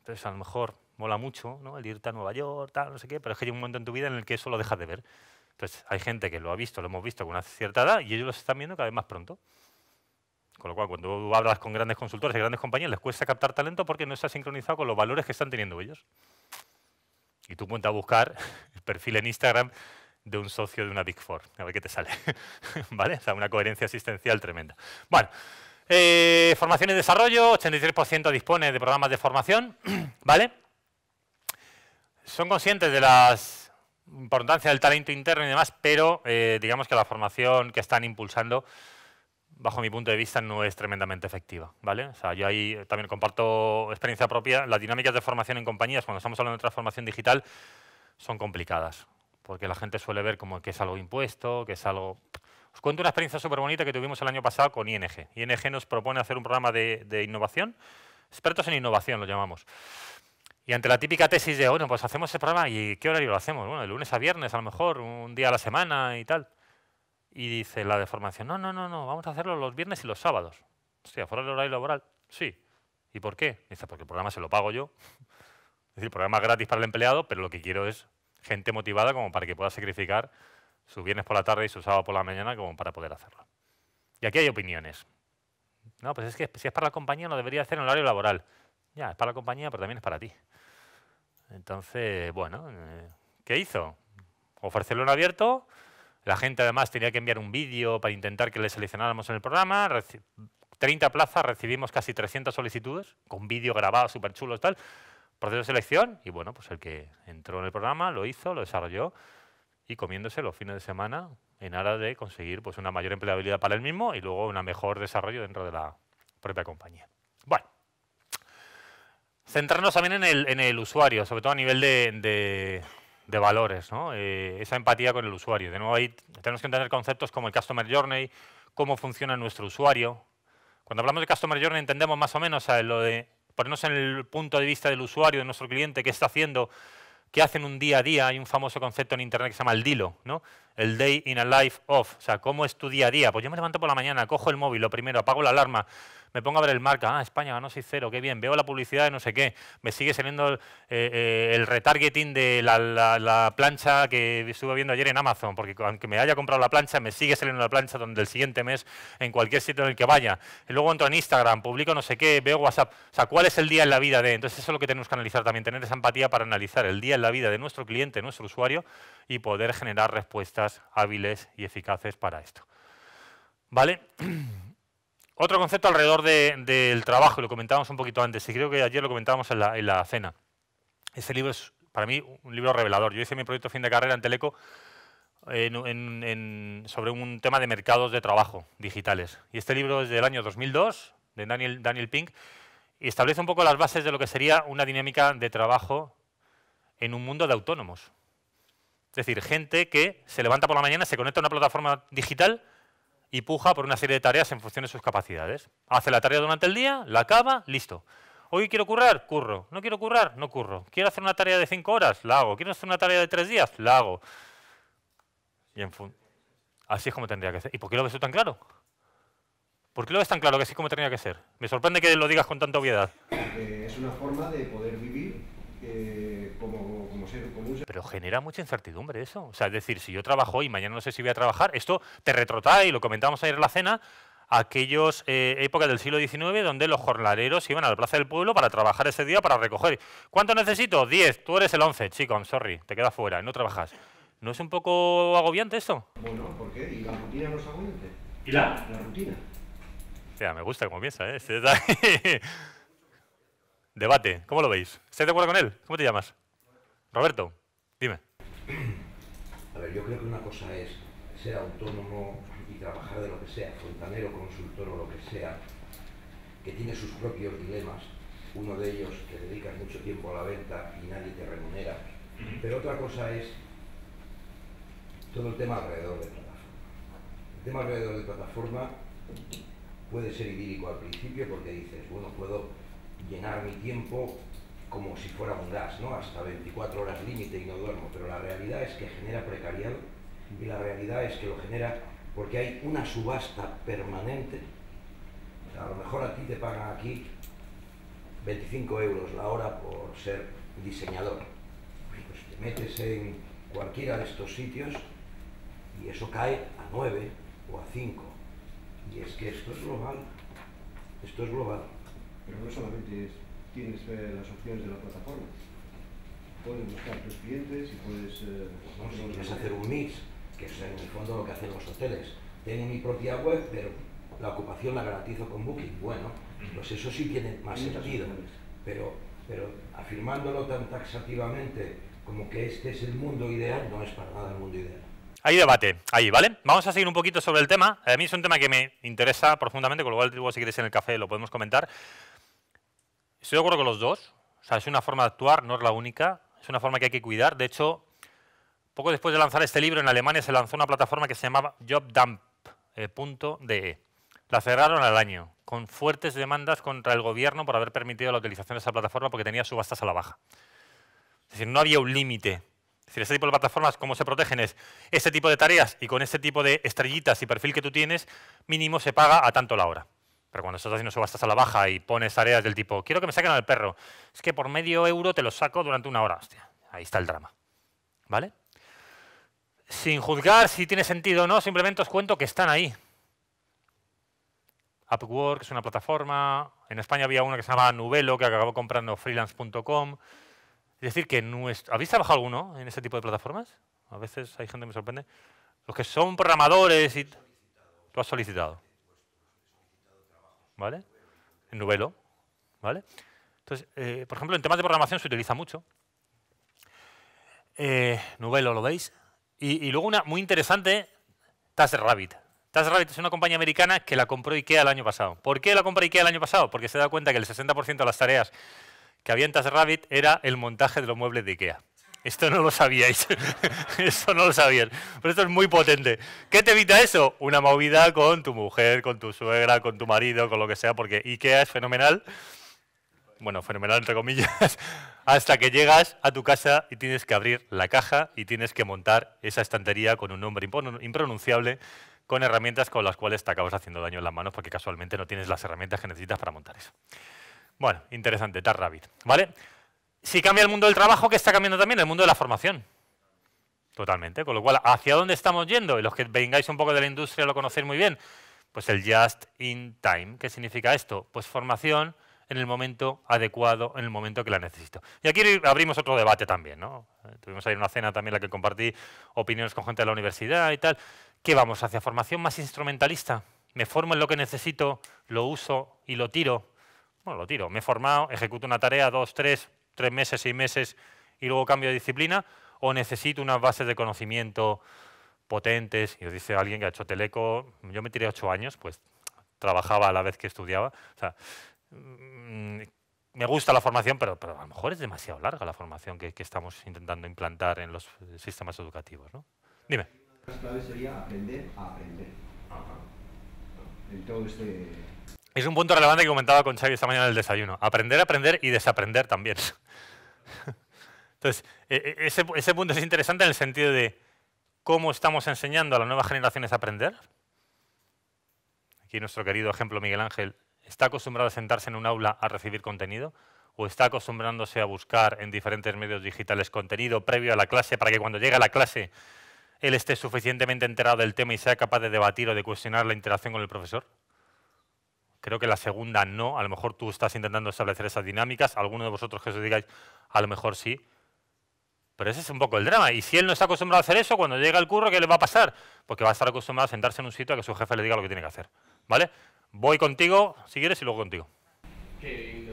Entonces, a lo mejor mola mucho, ¿no? El irte a Nueva York, tal, no sé qué, pero es que hay un momento en tu vida en el que eso lo dejas de ver. Entonces, hay gente que lo ha visto, lo hemos visto con una cierta edad y ellos lo están viendo cada vez más pronto. Con lo cual, cuando hablas con grandes consultores y grandes compañías, les cuesta captar talento porque no está sincronizado con los valores que están teniendo ellos. Y tú ponte a buscar el perfil en Instagram de un socio de una Big Four. A ver qué te sale. ¿Vale? O sea, una coherencia asistencial tremenda. Bueno, eh, formación y desarrollo, 83% dispone de programas de formación. ¿Vale? son conscientes de la importancia del talento interno y demás, pero eh, digamos que la formación que están impulsando, bajo mi punto de vista, no es tremendamente efectiva. ¿vale? O sea, yo ahí también comparto experiencia propia. Las dinámicas de formación en compañías, cuando estamos hablando de transformación digital, son complicadas, porque la gente suele ver como que es algo impuesto, que es algo... Os cuento una experiencia súper bonita que tuvimos el año pasado con ING. ING nos propone hacer un programa de, de innovación, expertos en innovación lo llamamos. Y ante la típica tesis de, bueno, pues hacemos ese programa y ¿qué horario lo hacemos? Bueno, de lunes a viernes a lo mejor, un día a la semana y tal. Y dice la de formación, no, no, no, no, vamos a hacerlo los viernes y los sábados. Hostia, fuera del horario laboral, sí. ¿Y por qué? Dice, porque el programa se lo pago yo. Es decir, el programa es gratis para el empleado, pero lo que quiero es gente motivada como para que pueda sacrificar su viernes por la tarde y su sábado por la mañana como para poder hacerlo. Y aquí hay opiniones. No, pues es que si es para la compañía no debería hacer en horario laboral. Ya, es para la compañía, pero también es para ti. Entonces, bueno, eh, ¿qué hizo? Ofrecerlo en abierto. La gente además tenía que enviar un vídeo para intentar que le seleccionáramos en el programa. 30 plazas, recibimos casi 300 solicitudes, con vídeo grabado, súper chulo tal. Proceso de selección, y bueno, pues el que entró en el programa lo hizo, lo desarrolló, y comiéndose los fines de semana en aras de conseguir pues, una mayor empleabilidad para él mismo y luego un mejor desarrollo dentro de la propia compañía. Bueno. Centrarnos también en el, usuario, sobre todo a nivel de, valores, eh, esa empatía con el usuario. De nuevo, ahí tenemos que entender conceptos como el Customer Journey, cómo funciona nuestro usuario. Cuando hablamos de Customer Journey entendemos más o menos a lo de ponernos en el punto de vista del usuario, de nuestro cliente, qué está haciendo, qué hacen un día a día. Hay un famoso concepto en Internet que se llama el DILO, ¿no? el day in a life of, o sea, cómo es tu día a día. Pues yo me levanto por la mañana, cojo el móvil, lo primero, apago la alarma, me pongo a ver el marca, ah, España ganó 6-0, qué bien, veo la publicidad de no sé qué, me sigue saliendo eh, eh, el, retargeting de la, plancha que estuve viendo ayer en Amazon, porque aunque me haya comprado la plancha, me sigue saliendo la plancha donde el siguiente mes, en cualquier sitio en el que vaya. Y luego entro en Instagram, publico no sé qué, veo WhatsApp, o sea, ¿cuál es el día en la vida de? Entonces eso es lo que tenemos que analizar también, tener esa empatía para analizar el día en la vida de nuestro cliente, nuestro usuario, y poder generar respuestas hábiles y eficaces para esto. ¿Vale? Otro concepto alrededor del trabajo, lo comentábamos un poquito antes, y creo que ayer lo comentábamos en la, cena. Este libro es, para mí, un libro revelador. Yo hice mi proyecto fin de carrera en Teleco sobre un tema de mercados de trabajo digitales. Y este libro es del año 2002, de Daniel, Daniel Pink, y establece un poco las bases de lo que sería una dinámica de trabajo en un mundo de autónomos. Es decir, gente que se levanta por la mañana, se conecta a una plataforma digital y puja por una serie de tareas en función de sus capacidades. Hace la tarea durante el día, la acaba, listo. Hoy quiero currar, curro. No quiero currar, no curro. Quiero hacer una tarea de cinco horas, la hago. Quiero hacer una tarea de tres días, la hago. Y así es como tendría que ser. ¿Y por qué lo ves tan claro? ¿Por qué lo ves tan claro que así es como tendría que ser? Me sorprende que lo digas con tanta obviedad. Eh, es una forma de poder vivir. Eh, pero genera mucha incertidumbre eso. O sea, es decir, si yo trabajo y mañana no sé si voy a trabajar, esto te retrotrae, y lo comentábamos ayer en la cena, aquellos eh, épocas del siglo XIX donde los jornaleros iban a la plaza del pueblo para trabajar ese día, para recoger. ¿Cuánto necesito? Diez, Tú eres el once, chico, sorry, te quedas fuera, no trabajas. ¿No es un poco agobiante esto? Bueno, ¿por qué? ¿Y la rutina no es agobiante? ¿Y la? La rutina. sea, me gusta cómo piensa, ¿eh? Este Debate, ¿cómo lo veis? ¿Estáis de acuerdo con él? ¿Cómo te llamas? Roberto, dime. A ver, yo creo que una cosa es ser autónomo y trabajar de lo que sea, fontanero, consultor o lo que sea, que tiene sus propios dilemas. Uno de ellos, que dedicas mucho tiempo a la venta y nadie te remunera. Pero otra cosa es todo el tema alrededor de plataforma. El tema alrededor de plataforma puede ser idílico al principio porque dices, bueno, puedo llenar mi tiempo como si fuera un gas, ¿no? hasta 24 horas límite y no duermo, pero la realidad es que genera precariado y la realidad es que lo genera porque hay una subasta permanente. a lo mejor a ti te pagan aquí 25 euros la hora por ser diseñador. Pues te metes en cualquiera de estos sitios y eso cae a 9 o a 5. Y es que esto es global. Esto es global. Pero no solamente es tienes eh, las opciones de la plataforma. Puedes buscar tus clientes y puedes... Eh, no, si quieres hacer un mix, que es en el fondo lo que hacen los hoteles. Tengo mi propia web, pero la ocupación la garantizo con Booking. Bueno, pues eso sí tiene más sentido. Pero, pero afirmándolo tan taxativamente como que este es el mundo ideal, no es para nada el mundo ideal. Hay debate ahí, ¿vale? Vamos a seguir un poquito sobre el tema. A mí es un tema que me interesa profundamente, con lo cual, si queréis, en el café lo podemos comentar. Estoy de acuerdo con los dos. es una forma de actuar, no es la única. Es una forma que hay que cuidar. De hecho, poco después de lanzar este libro, en Alemania se lanzó una plataforma que se llamaba jobdump.de. E. La cerraron al año, con fuertes demandas contra el gobierno por haber permitido la utilización de esa plataforma porque tenía subastas a la baja. Es decir, no había un límite. Es decir, este tipo de plataformas, ¿cómo se protegen? Es este tipo de tareas y con este tipo de estrellitas y perfil que tú tienes, mínimo se paga a tanto la hora. Pero cuando estás haciendo subastas a la baja y pones tareas del tipo, quiero que me saquen al perro, es que por medio euro te lo saco durante una hora. Hostia, ahí está el drama. ¿Vale? Sin juzgar si tiene sentido o no, simplemente os cuento que están ahí. Upwork es una plataforma. En España había una que se llamaba Nubelo, que acabó comprando freelance.com. Es decir, que nuestro... ¿habéis trabajado alguno en este tipo de plataformas? A veces hay gente que me sorprende. Los que son programadores y... Tú has solicitado. ¿vale? En Nubelo, ¿vale? Entonces, eh, por ejemplo, en temas de programación se utiliza mucho. Eh, Nubelo, ¿lo veis? Y, luego una muy interesante, TaskRabbit. TaskRabbit es una compañía americana que la compró IKEA el año pasado. ¿Por qué la compró IKEA el año pasado? Porque se da cuenta que el 60% de las tareas que había en TaskRabbit era el montaje de los muebles de IKEA. Esto no lo sabíais. Esto no lo sabíais. Pero esto es muy potente. ¿Qué te evita eso? Una movida con tu mujer, con tu suegra, con tu marido, con lo que sea, porque IKEA es fenomenal. Bueno, fenomenal entre comillas. Hasta que llegas a tu casa y tienes que abrir la caja y tienes que montar esa estantería con un nombre impronunciable, con herramientas con las cuales te acabas haciendo daño en las manos porque casualmente no tienes las herramientas que necesitas para montar eso. Bueno, interesante, TarRabbit. ¿Vale? Si cambia el mundo del trabajo, ¿qué está cambiando también? El mundo de la formación. Totalmente. Con lo cual, ¿hacia dónde estamos yendo? Y los que vengáis un poco de la industria lo conocéis muy bien. Pues el just in time. ¿Qué significa esto? Pues formación en el momento adecuado, en el momento que la necesito. Y aquí abrimos otro debate también, ¿no? Eh, tuvimos ahí una cena también en la que compartí opiniones con gente de la universidad y tal. ¿Qué vamos? ¿Hacia formación más instrumentalista? ¿Me formo en lo que necesito, lo uso y lo tiro? Bueno, lo tiro. Me he formado, ejecuto una tarea, dos, tres, tres meses, seis meses y luego cambio de disciplina, o necesito unas bases de conocimiento potentes. Y os dice alguien que ha hecho teleco, yo me tiré ocho años, pues trabajaba a la vez que estudiaba. Mm, me gusta la formación, pero, pero a lo mejor es demasiado larga la formación que, estamos intentando implantar en los sistemas educativos. ¿no? Dime. sería aprender a aprender. todo este es un punto relevante que comentaba con Xavi esta mañana en el desayuno. Aprender, aprender y desaprender también. Entonces, e, e, ese, ese punto es interesante en el sentido de cómo estamos enseñando a las nuevas generaciones a aprender. Aquí nuestro querido ejemplo Miguel Ángel está acostumbrado a sentarse en un aula a recibir contenido o está acostumbrándose a buscar en diferentes medios digitales contenido previo a la clase para que cuando llegue a la clase él esté suficientemente enterado del tema y sea capaz de debatir o de cuestionar la interacción con el profesor? Creo que la segunda no. A lo mejor tú estás intentando establecer esas dinámicas. Alguno de vosotros que os digáis, a lo mejor sí. Pero ese es un poco el drama. Y si él no está acostumbrado a hacer eso, cuando llega el curro, ¿qué le va a pasar? Porque va a estar acostumbrado a sentarse en un sitio a que su jefe le diga lo que tiene que hacer. ¿Vale? Voy contigo, si quieres, y luego contigo. Que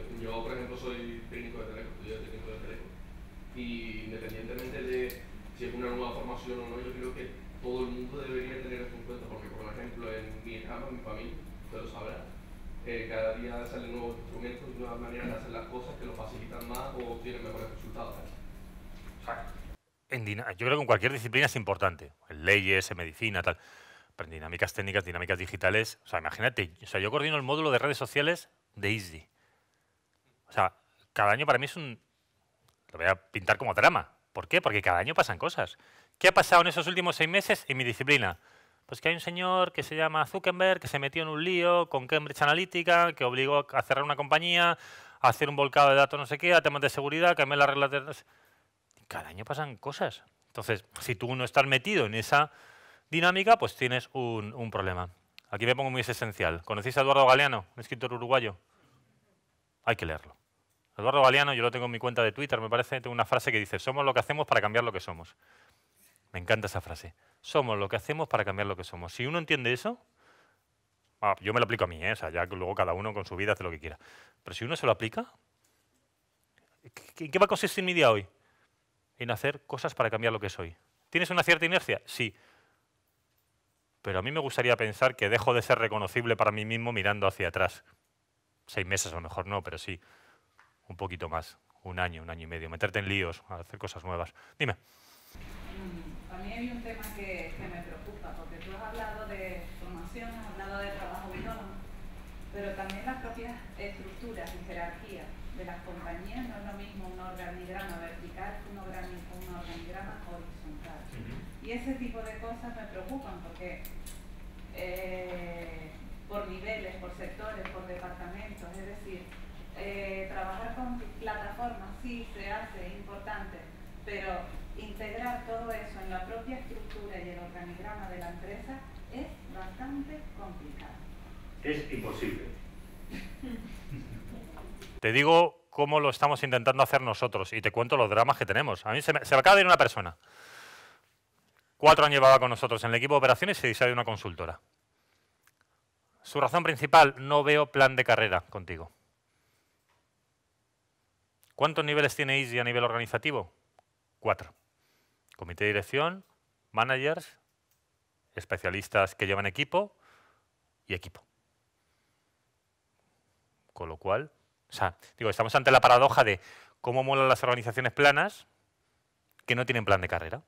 yo creo que en cualquier disciplina es importante, en leyes, en medicina, tal. Pero en dinámicas técnicas, dinámicas digitales, o sea, imagínate, sea, yo coordino el módulo de redes sociales de Easy. O sea, cada año para mí es un... Lo voy a pintar como drama. ¿Por qué? Porque cada año pasan cosas. ¿Qué ha pasado en esos últimos seis meses en mi disciplina? Pues que hay un señor que se llama Zuckerberg que se metió en un lío con Cambridge Analytica, que obligó a cerrar una compañía, a hacer un volcado de datos no sé qué, a temas de seguridad, que cambiar las reglas de cada año pasan cosas. Entonces, si tú no estás metido en esa dinámica, pues tienes un, problema. Aquí me pongo muy esencial. ¿Conocéis a Eduardo Galeano, un escritor uruguayo? Hay que leerlo. Eduardo Galeano, yo lo tengo en mi cuenta de Twitter, me parece, tengo una frase que dice, somos lo que hacemos para cambiar lo que somos. Me encanta esa frase. Somos lo que hacemos para cambiar lo que somos. Si uno entiende eso, ah, yo me lo aplico a mí, ¿eh? o ya luego cada uno con su vida hace lo que quiera. Pero si uno se lo aplica, ¿en qué va a consistir mi día hoy? en hacer cosas para cambiar lo que soy. ¿Tienes una cierta inercia? Sí. Pero a mí me gustaría pensar que dejo de ser reconocible para mí mismo mirando hacia atrás. Seis meses a lo mejor no, pero sí. Un poquito más. Un año, un año y medio. Meterte en líos, hacer cosas nuevas. Dime. A mí hay un tema que, me preocupa, porque tú has hablado de formación, has hablado de trabajo autónomo, pero también las propias estructuras y jerarquías de las compañías no es lo mismo un organigrama ese tipo de cosas me preocupan porque eh, por niveles, por sectores, por departamentos, es decir, eh, trabajar con plataformas sí se hace importante, pero integrar todo eso en la propia estructura y el organigrama de la empresa es bastante complicado. Es imposible. Te digo cómo lo estamos intentando hacer nosotros y te cuento los dramas que tenemos. A mí se me, se me acaba de ir una persona. Cuatro han llevado con nosotros en el equipo de operaciones y se de una consultora. Su razón principal, no veo plan de carrera contigo. ¿Cuántos niveles tiene Easy a nivel organizativo? Cuatro. Comité de dirección, managers, especialistas que llevan equipo y equipo. Con lo cual, o sea, digo, estamos ante la paradoja de cómo molan las organizaciones planas que no tienen plan de carrera.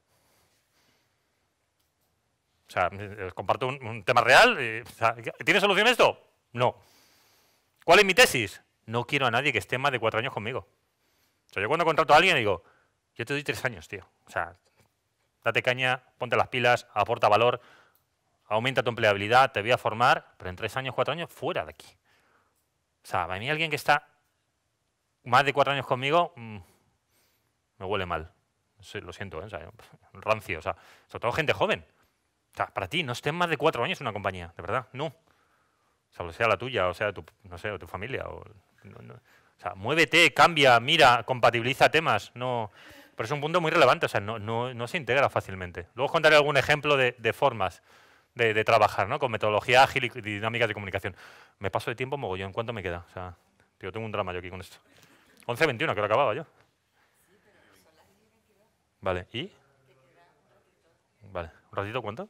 O sea, eh, comparto un, tema real. Eh, ¿Tiene solución esto? No. ¿Cuál es mi tesis? No quiero a nadie que esté más de cuatro años conmigo. O sea, yo cuando contrato a alguien digo, yo te doy tres años, tío. O sea, date caña, ponte las pilas, aporta valor, aumenta tu empleabilidad, te voy a formar, pero en tres años, cuatro años, fuera de aquí. O sea, para mí alguien que está más de cuatro años conmigo, mm, me huele mal. lo siento, ¿eh? rancio. O sea, sobre todo gente joven para ti, no estén más de cuatro años en una compañía, de verdad, no. O sea, sea la tuya, o sea, tu, no sé, o tu familia. O, sea, muévete, cambia, mira, compatibiliza temas. No, pero es un punto muy relevante, o sea, no, se integra fácilmente. Luego contaré algún ejemplo de, formas de, trabajar, ¿no? Con metodología ágil y dinámicas de comunicación. Me paso de tiempo mogollón, ¿cuánto me queda? O sea, tío, tengo un drama yo aquí con esto. 11.21, que lo acababa yo. Vale, ¿y? Vale, ¿un ratito cuánto?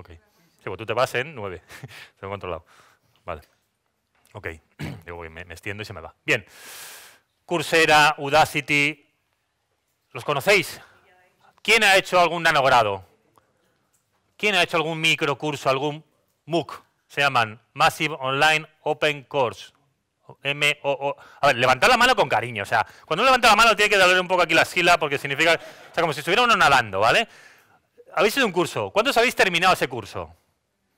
Ok. Pues tú te vas en 9. Se me ha controlado. Vale. Ok. Digo, me, extiendo y se me va. Bien. Coursera, Udacity. ¿Los conocéis? ¿Quién ha hecho algún nanogrado? ¿Quién ha hecho algún microcurso, algún MOOC? Se llaman Massive Online Open Course. M -O -O. A ver, levantar la mano con cariño. O sea, cuando uno levanta la mano tiene que darle un poco aquí la esquila porque significa... O sea, como si estuviera uno nadando, ¿vale? habéis hecho un curso. ¿Cuántos habéis terminado ese curso?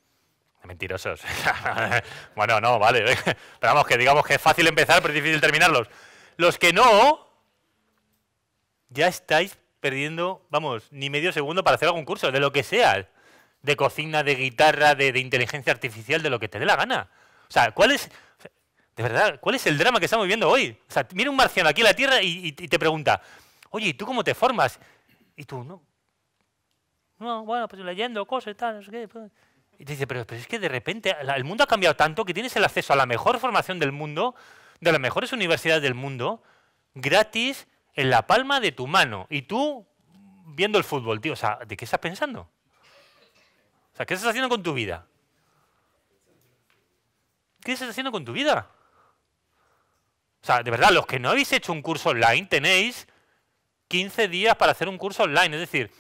Mentirosos. bueno, no, vale. Pero vamos, que digamos que es fácil empezar, pero es difícil terminarlos. Los que no, ya estáis perdiendo, vamos, ni medio segundo para hacer algún curso, de lo que sea. De cocina, de guitarra, de, inteligencia artificial, de lo que te dé la gana. O sea, ¿cuál es, de verdad, cuál es el drama que estamos viviendo hoy? O sea, mira un marciano aquí en la Tierra y, y te pregunta, oye, ¿y tú cómo te formas? Y tú, no, no, bueno, pues leyendo cosas y tal, no sé qué. Pues. Y te dice, pero, pero, es que de repente el mundo ha cambiado tanto que tienes el acceso a la mejor formación del mundo, de las mejores universidades del mundo, gratis, en la palma de tu mano. Y tú viendo el fútbol, tío. O sea, ¿de qué estás pensando? O sea, ¿qué estás haciendo con tu vida? ¿Qué estás haciendo con tu vida? O sea, de verdad, los que no habéis hecho un curso online tenéis 15 días para hacer un curso online. Es decir,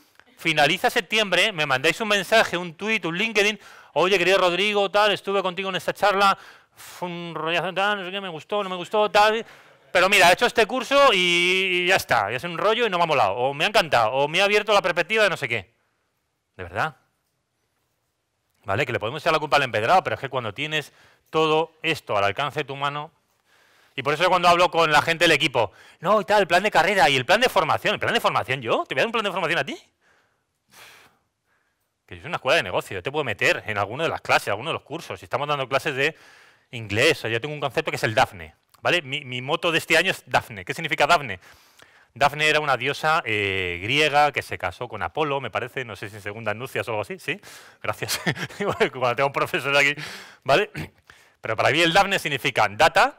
finaliza septiembre, me mandáis un mensaje, un tweet, un LinkedIn, oye, querido Rodrigo, tal, estuve contigo en esta charla, fue un rollazo, tal, no sé qué, me gustó, no me gustó, tal, pero mira, he hecho este curso y ya está, ya es un rollo y no me ha molado, o me ha encantado, o me ha abierto la perspectiva de no sé qué. De verdad. ¿Vale? Que le podemos echar la culpa al empedrado, pero es que cuando tienes todo esto al alcance de tu mano, y por eso cuando hablo con la gente del equipo, no, y tal, el plan de carrera y el plan de formación, el plan de formación yo, te voy a dar un plan de formación a ti es una escuela de negocio, yo te puedo meter en alguno de las clases, en alguno de los cursos. Si estamos dando clases de inglés, yo tengo un concepto que es el Daphne ¿vale? Mi, moto de este año es Dafne. ¿Qué significa Daphne Daphne era una diosa eh, griega que se casó con Apolo, me parece, no sé si en segunda anuncia o algo así, ¿sí? Gracias. Cuando tengo un profesor aquí, ¿vale? Pero para mí el Dafne significa data,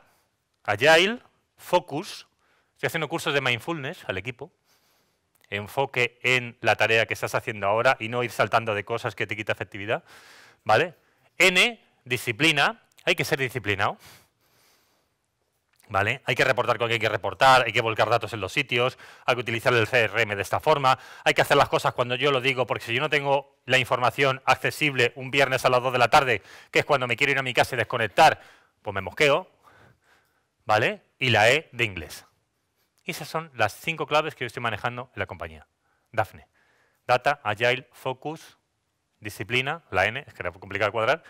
agile, focus. Estoy haciendo cursos de mindfulness al equipo, enfoque en la tarea que estás haciendo ahora y no ir saltando de cosas que te quita efectividad. ¿Vale? N, disciplina. Hay que ser disciplinado. ¿Vale? Hay que reportar con que hay que reportar, hay que volcar datos en los sitios, hay que utilizar el CRM de esta forma, hay que hacer las cosas cuando yo lo digo, porque si yo no tengo la información accesible un viernes a las 2 de la tarde, que es cuando me quiero ir a mi casa y desconectar, pues me mosqueo, ¿vale? Y la E de inglés. Esas son las cinco claves que yo estoy manejando en la compañía. Dafne. Data, Agile, Focus, Disciplina, la N, es que era complicado cuadrar,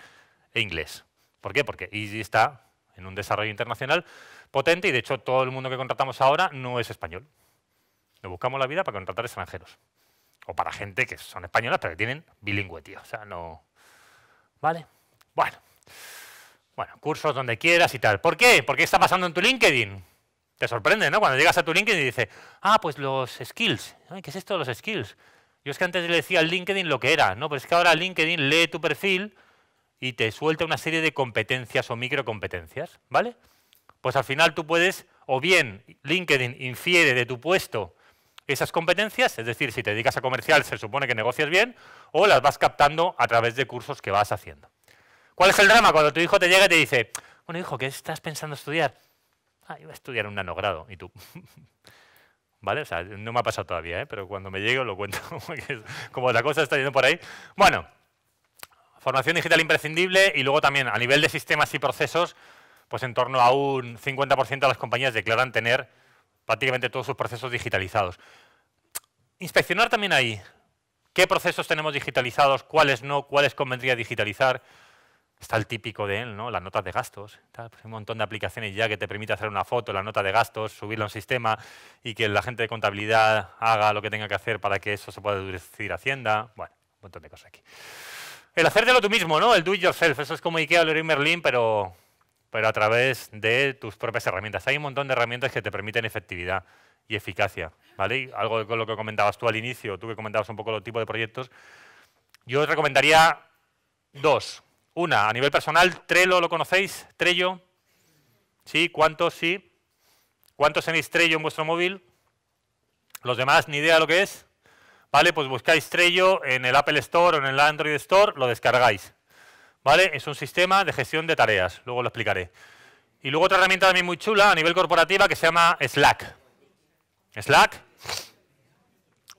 e inglés. ¿Por qué? Porque Easy está en un desarrollo internacional potente y de hecho todo el mundo que contratamos ahora no es español. Le buscamos la vida para contratar extranjeros. O para gente que son españolas pero que tienen bilingüe, tío. O sea, no... ¿Vale? Bueno. Bueno, cursos donde quieras y tal. ¿Por qué? ¿Por qué está pasando en tu LinkedIn? Te sorprende, ¿no? Cuando llegas a tu LinkedIn y dices, ah, pues los skills. ¿Qué es esto de los skills? Yo es que antes le decía al LinkedIn lo que era, ¿no? Pero es que ahora LinkedIn lee tu perfil y te suelta una serie de competencias o microcompetencias, ¿vale? Pues al final tú puedes, o bien LinkedIn infiere de tu puesto esas competencias, es decir, si te dedicas a comercial se supone que negocias bien, o las vas captando a través de cursos que vas haciendo. ¿Cuál es el drama? Cuando tu hijo te llega y te dice, bueno hijo, ¿qué estás pensando estudiar? ah, iba a estudiar un nanogrado, y tú, ¿vale? O sea, no me ha pasado todavía, ¿eh? pero cuando me llegue lo cuento, como la cosa está yendo por ahí. Bueno, formación digital imprescindible y luego también a nivel de sistemas y procesos, pues en torno a un 50% de las compañías declaran tener prácticamente todos sus procesos digitalizados. Inspeccionar también ahí qué procesos tenemos digitalizados, cuáles no, cuáles convendría digitalizar, Está el típico de él, ¿no? las notas de gastos. hay pues, un montón de aplicaciones ya que te permite hacer una foto, la nota de gastos, subirla a un sistema y que la gente de contabilidad haga lo que tenga que hacer para que eso se pueda deducir Hacienda. Bueno, un montón de cosas aquí. El hacértelo tú mismo, ¿no? El do it yourself. Eso es como IKEA o Leroy Merlin, pero, pero a través de tus propias herramientas. Hay un montón de herramientas que te permiten efectividad y eficacia. ¿vale? Algo con lo que comentabas tú al inicio, tú que comentabas un poco los tipos de proyectos. Yo os recomendaría dos una, a nivel personal, Trello, ¿lo conocéis? Trello. ¿Sí? ¿Cuántos? Sí. ¿Cuántos tenéis Trello en vuestro móvil? Los demás, ni idea lo que es. ¿Vale? Pues buscáis Trello en el Apple Store o en el Android Store, lo descargáis. ¿Vale? Es un sistema de gestión de tareas, luego lo explicaré. Y luego otra herramienta también muy chula a nivel corporativa que se llama Slack. Slack.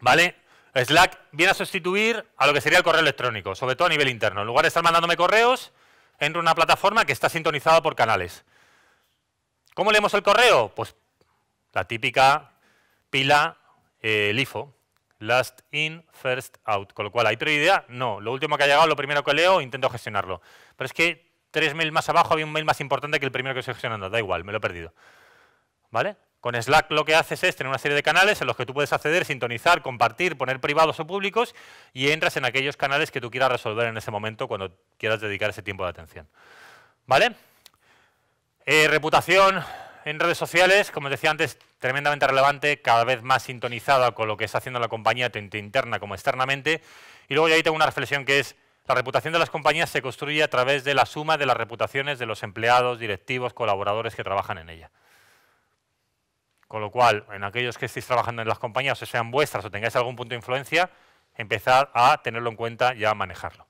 ¿Vale? Slack viene a sustituir a lo que sería el correo electrónico, sobre todo a nivel interno. En lugar de estar mandándome correos, entro en una plataforma que está sintonizada por canales. ¿Cómo leemos el correo? Pues la típica pila, eh, LIFO. last in, first out. Con lo cual, ¿hay idea. No, lo último que ha llegado, lo primero que leo, intento gestionarlo. Pero es que tres mails más abajo había un mail más importante que el primero que estoy gestionando, da igual, me lo he perdido. ¿Vale? Con Slack lo que haces es tener una serie de canales en los que tú puedes acceder, sintonizar, compartir, poner privados o públicos y entras en aquellos canales que tú quieras resolver en ese momento cuando quieras dedicar ese tiempo de atención. ¿Vale? Eh, reputación en redes sociales, como os decía antes, tremendamente relevante, cada vez más sintonizada con lo que está haciendo la compañía, tanto interna como externamente. Y luego ya ahí tengo una reflexión que es, la reputación de las compañías se construye a través de la suma de las reputaciones de los empleados, directivos, colaboradores que trabajan en ella. Con lo cual, en aquellos que estéis trabajando en las compañías, o sean vuestras o tengáis algún punto de influencia, empezar a tenerlo en cuenta y a manejarlo.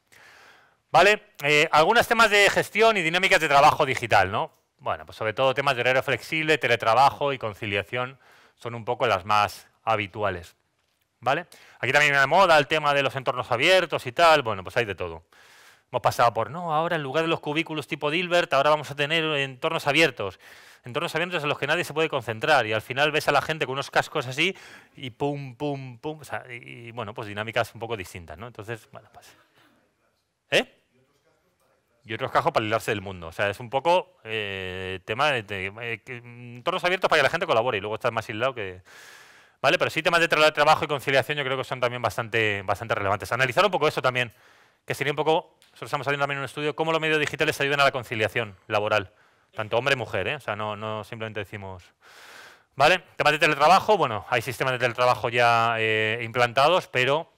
¿Vale? Eh, algunos temas de gestión y dinámicas de trabajo digital, ¿no? Bueno, pues sobre todo temas de horario flexible, teletrabajo y conciliación son un poco las más habituales. ¿Vale? Aquí también hay una moda, el tema de los entornos abiertos y tal, bueno, pues hay de todo. Hemos pasado por, no, ahora en lugar de los cubículos tipo Dilbert, ahora vamos a tener entornos abiertos. Entornos abiertos en los que nadie se puede concentrar. Y al final ves a la gente con unos cascos así y pum, pum, pum. y, bueno, pues dinámicas un poco distintas, ¿no? Entonces, bueno, pasa. Pues, ¿Eh? y otros cascos para librarse del mundo. O sea, es un poco eh, tema de, eh, mm, entornos abiertos para que la gente colabore y luego estás más aislado que... ¿Vale? Pero sí temas de trabajo y conciliación yo creo que son también bastante, bastante relevantes. Analizar un poco eso también que sería un poco, nosotros estamos haciendo también un estudio, cómo los medios digitales ayudan a la conciliación laboral, tanto hombre y mujer, ¿eh? o sea, no, no simplemente decimos... ¿Vale? Temas de teletrabajo, bueno, hay sistemas de teletrabajo ya eh, implantados, pero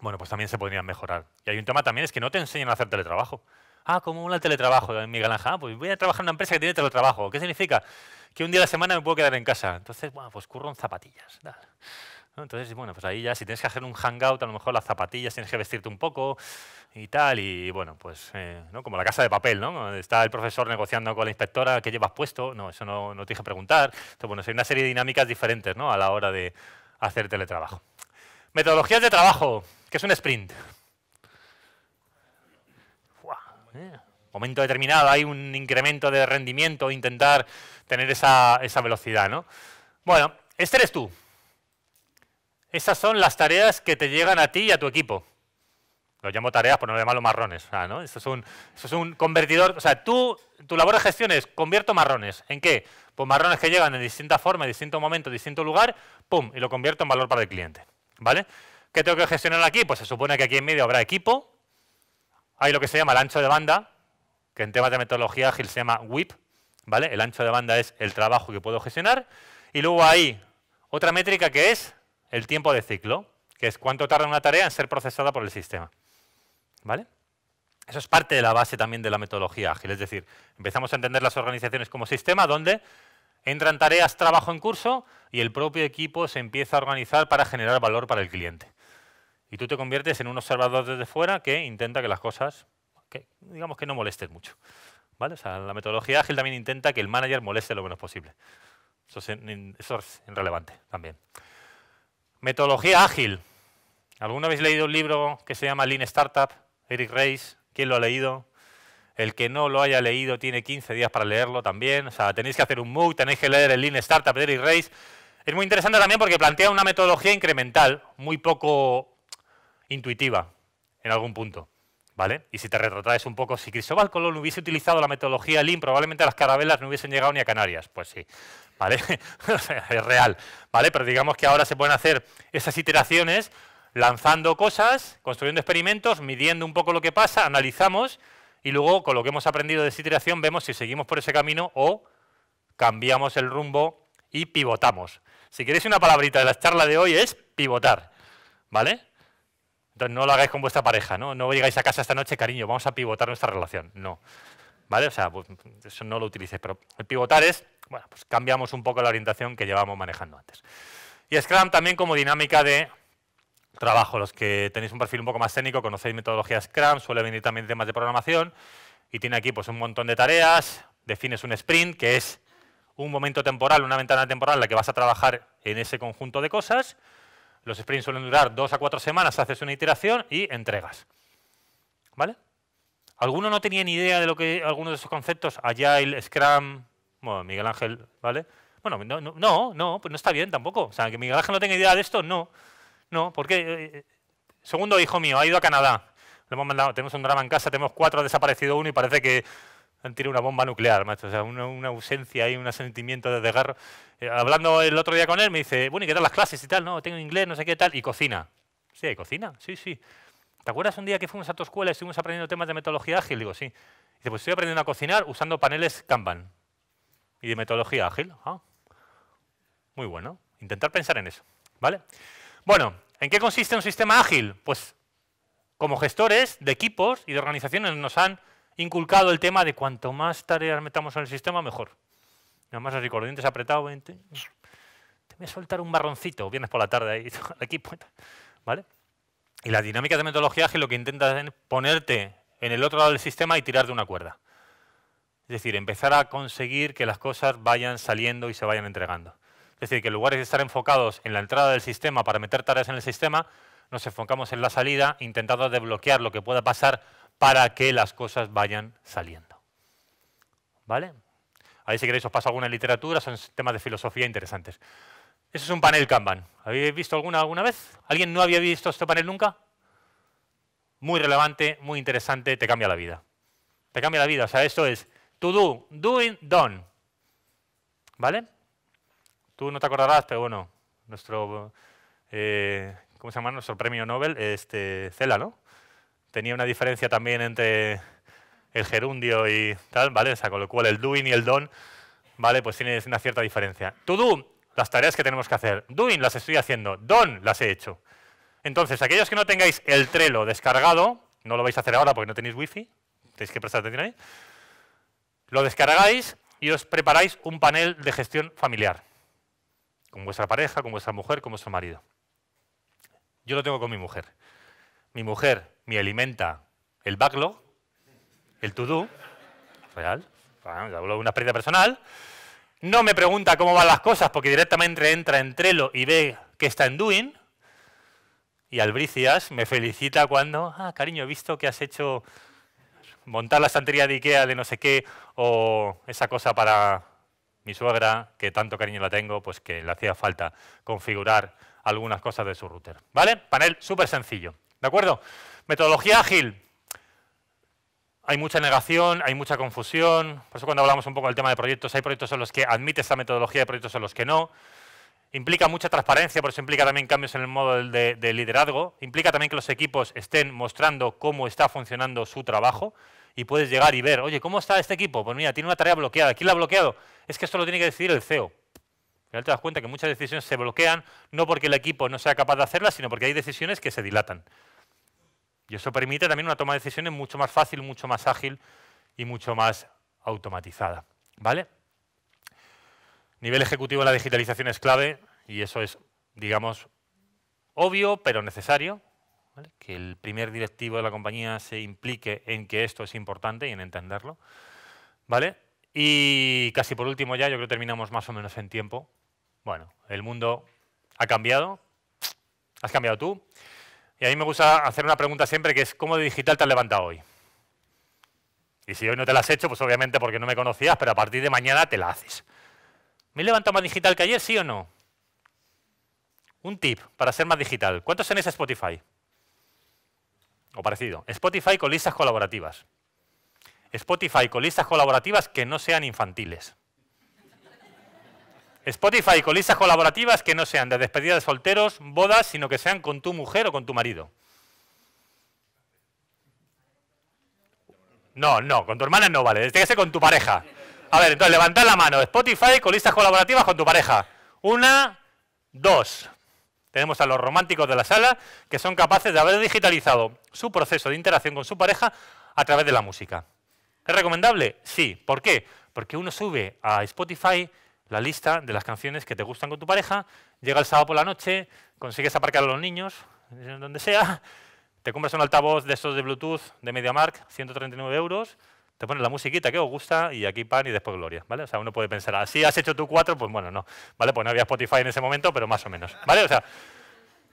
bueno, pues también se podrían mejorar. Y hay un tema también, es que no te enseñan a hacer teletrabajo. Ah, ¿cómo el teletrabajo, mi mi Ah, pues voy a trabajar en una empresa que tiene teletrabajo. ¿Qué significa? Que un día a la semana me puedo quedar en casa. Entonces, bueno, pues curro en zapatillas. Dale. Entonces, bueno, pues ahí ya si tienes que hacer un hangout, a lo mejor las zapatillas tienes que vestirte un poco y tal, y bueno, pues eh, como la casa de papel, ¿no? Está el profesor negociando con la inspectora, ¿qué llevas puesto? No, eso no, no te dije preguntar. Entonces, bueno, hay una serie de dinámicas diferentes, ¿no? A la hora de hacer teletrabajo. Metodologías de trabajo, que es un sprint. ¿eh? Momento determinado, hay un incremento de rendimiento, intentar tener esa, esa velocidad, ¿no? Bueno, este eres tú. Esas son las tareas que te llegan a ti y a tu equipo. Lo llamo tareas por no llamarlo marrones. ¿no? Esto es, un, es un convertidor. O sea, tú, tu labor de gestión es convierto marrones. ¿En qué? Pues marrones que llegan en distinta forma, en distinto momento, en distinto lugar, pum, y lo convierto en valor para el cliente. ¿Vale? ¿Qué tengo que gestionar aquí? Pues se supone que aquí en medio habrá equipo. Hay lo que se llama el ancho de banda, que en temas de metodología ágil se llama WIP. ¿Vale? El ancho de banda es el trabajo que puedo gestionar. Y luego hay otra métrica que es el tiempo de ciclo, que es cuánto tarda una tarea en ser procesada por el sistema. ¿Vale? Eso es parte de la base también de la metodología ágil, es decir, empezamos a entender las organizaciones como sistema donde entran tareas, trabajo en curso y el propio equipo se empieza a organizar para generar valor para el cliente. Y tú te conviertes en un observador desde fuera que intenta que las cosas, digamos que no molesten mucho. ¿Vale? O la metodología ágil también intenta que el manager moleste lo menos posible. Eso es, eso es irrelevante también. Metodología ágil. ¿Alguna habéis leído un libro que se llama Lean Startup? Eric Reis, ¿quién lo ha leído? El que no lo haya leído tiene 15 días para leerlo también. O sea, tenéis que hacer un MOOC, tenéis que leer el Lean Startup de Eric Reis. Es muy interesante también porque plantea una metodología incremental, muy poco intuitiva en algún punto. ¿Vale? Y si te retrotraes un poco, si Cristóbal Colón hubiese utilizado la metodología Lean, probablemente las carabelas no hubiesen llegado ni a Canarias. Pues sí, ¿vale? es real, ¿vale? Pero digamos que ahora se pueden hacer esas iteraciones lanzando cosas, construyendo experimentos, midiendo un poco lo que pasa, analizamos y luego con lo que hemos aprendido de esa iteración vemos si seguimos por ese camino o cambiamos el rumbo y pivotamos. Si queréis una palabrita de la charla de hoy es pivotar, ¿vale? Entonces no lo hagáis con vuestra pareja, ¿no? No llegáis a casa esta noche, cariño, vamos a pivotar nuestra relación. No, ¿vale? O sea, pues eso no lo utilices, pero el pivotar es, bueno, pues cambiamos un poco la orientación que llevamos manejando antes. Y Scrum también como dinámica de trabajo. Los que tenéis un perfil un poco más técnico, conocéis metodología Scrum, suele venir también temas de programación y tiene aquí pues un montón de tareas, defines un sprint que es un momento temporal, una ventana temporal en la que vas a trabajar en ese conjunto de cosas. Los sprints suelen durar dos a cuatro semanas, haces una iteración y entregas. ¿Vale? ¿Alguno no tenía ni idea de lo que algunos de esos conceptos, Agile, Scrum, bueno, Miguel Ángel, ¿vale? Bueno, no, no, no, pues no está bien tampoco. O sea, que Miguel Ángel no tenga idea de esto, no. No, porque eh, eh, segundo hijo mío ha ido a Canadá. Le hemos mandado, tenemos un drama en casa, tenemos cuatro, ha desaparecido uno y parece que han tirado una bomba nuclear, macho. O sea, una, ausencia y un sentimiento de desgarro. Eh, hablando el otro día con él, me dice, bueno, ¿y qué tal las clases y tal? No, tengo inglés, no sé qué tal, y cocina. Sí, hay cocina, sí, sí. ¿Te acuerdas un día que fuimos a tu escuela y estuvimos aprendiendo temas de metodología ágil? Digo, sí. Dice, pues estoy aprendiendo a cocinar usando paneles Kanban. Y de metodología ágil. Ah. muy bueno. Intentar pensar en eso. ¿Vale? Bueno, ¿en qué consiste un sistema ágil? Pues como gestores de equipos y de organizaciones nos han inculcado el tema de cuanto más tareas metamos en el sistema, mejor. Nada más así, con los dientes apretados, te voy a soltar un marroncito, vienes por la tarde ahí, al equipo. ¿Vale? Y la dinámica de metodología lo que intentas es ponerte en el otro lado del sistema y tirar de una cuerda. Es decir, empezar a conseguir que las cosas vayan saliendo y se vayan entregando. Es decir, que en lugar de estar enfocados en la entrada del sistema para meter tareas en el sistema, nos enfocamos en la salida, intentando desbloquear lo que pueda pasar para que las cosas vayan saliendo. ¿Vale? Ahí si queréis os paso alguna literatura, son temas de filosofía interesantes. Eso es un panel Kanban. ¿Habéis visto alguna alguna vez? ¿Alguien no había visto este panel nunca? Muy relevante, muy interesante, te cambia la vida. Te cambia la vida, o sea, esto es to do, doing, done. ¿Vale? Tú no te acordarás, pero bueno, nuestro, eh, ¿cómo se llama? Nuestro premio Nobel, este, Cela, ¿no? Tenía una diferencia también entre el gerundio y tal, ¿vale? O sea, con lo cual el doing y el don, ¿vale? Pues tienes una cierta diferencia. To las tareas que tenemos que hacer. Doing las estoy haciendo, don las he hecho. Entonces, aquellos que no tengáis el Trello descargado, no lo vais a hacer ahora porque no tenéis wifi, tenéis que prestar atención ahí, lo descargáis y os preparáis un panel de gestión familiar, con vuestra pareja, con vuestra mujer, con vuestro marido. Yo lo tengo con mi mujer. Mi mujer me alimenta el backlog, el to-do, real, una pérdida personal, no me pregunta cómo van las cosas porque directamente entra en Trello y ve que está en Doing. Y Albricias me felicita cuando, ah, cariño, he visto que has hecho montar la estantería de Ikea de no sé qué o esa cosa para mi suegra, que tanto cariño la tengo, pues que le hacía falta configurar algunas cosas de su router. ¿Vale? Panel súper sencillo. ¿De acuerdo? Metodología ágil hay mucha negación, hay mucha confusión. Por eso cuando hablamos un poco del tema de proyectos, hay proyectos en los que admite esta metodología, hay proyectos en los que no. Implica mucha transparencia, por eso implica también cambios en el modo de, liderazgo. Implica también que los equipos estén mostrando cómo está funcionando su trabajo y puedes llegar y ver, oye, ¿cómo está este equipo? Pues mira, tiene una tarea bloqueada. ¿Quién la ha bloqueado? Es que esto lo tiene que decidir el CEO. te das cuenta que muchas decisiones se bloquean no porque el equipo no sea capaz de hacerlas, sino porque hay decisiones que se dilatan. Y eso permite también una toma de decisiones mucho más fácil, mucho más ágil y mucho más automatizada. ¿Vale? Nivel ejecutivo la digitalización es clave y eso es, digamos, obvio pero necesario. Que el primer directivo de la compañía se implique en que esto es importante y en entenderlo. ¿Vale? Y casi por último ya, yo creo que terminamos más o menos en tiempo. Bueno, el mundo ha cambiado. ¿Has cambiado tú? Y a mí me gusta hacer una pregunta siempre que es, ¿cómo de digital te has levantado hoy? Y si hoy no te la has hecho, pues obviamente porque no me conocías, pero a partir de mañana te la haces. ¿Me he levantado más digital que ayer, sí o no? Un tip para ser más digital. ¿Cuántos tenéis Spotify? O parecido. Spotify con listas colaborativas. Spotify con listas colaborativas que no sean infantiles. Spotify con listas colaborativas que no sean de despedida de solteros, bodas, sino que sean con tu mujer o con tu marido. No, no, con tu hermana no vale, tiene que ser con tu pareja. A ver, entonces levantad la mano. Spotify con listas colaborativas con tu pareja. Una, dos. Tenemos a los románticos de la sala que son capaces de haber digitalizado su proceso de interacción con su pareja a través de la música. ¿Es recomendable? Sí. ¿Por qué? Porque uno sube a Spotify la lista de las canciones que te gustan con tu pareja, llega el sábado por la noche, consigues aparcar a los niños, donde sea, te compras un altavoz de esos de Bluetooth de MediaMark, 139 euros, te pones la musiquita que os gusta y aquí pan y después gloria, ¿vale? O sea, uno puede pensar, así ah, has hecho tú cuatro, pues bueno, no, ¿vale? Pues no había Spotify en ese momento, pero más o menos, ¿vale? O sea,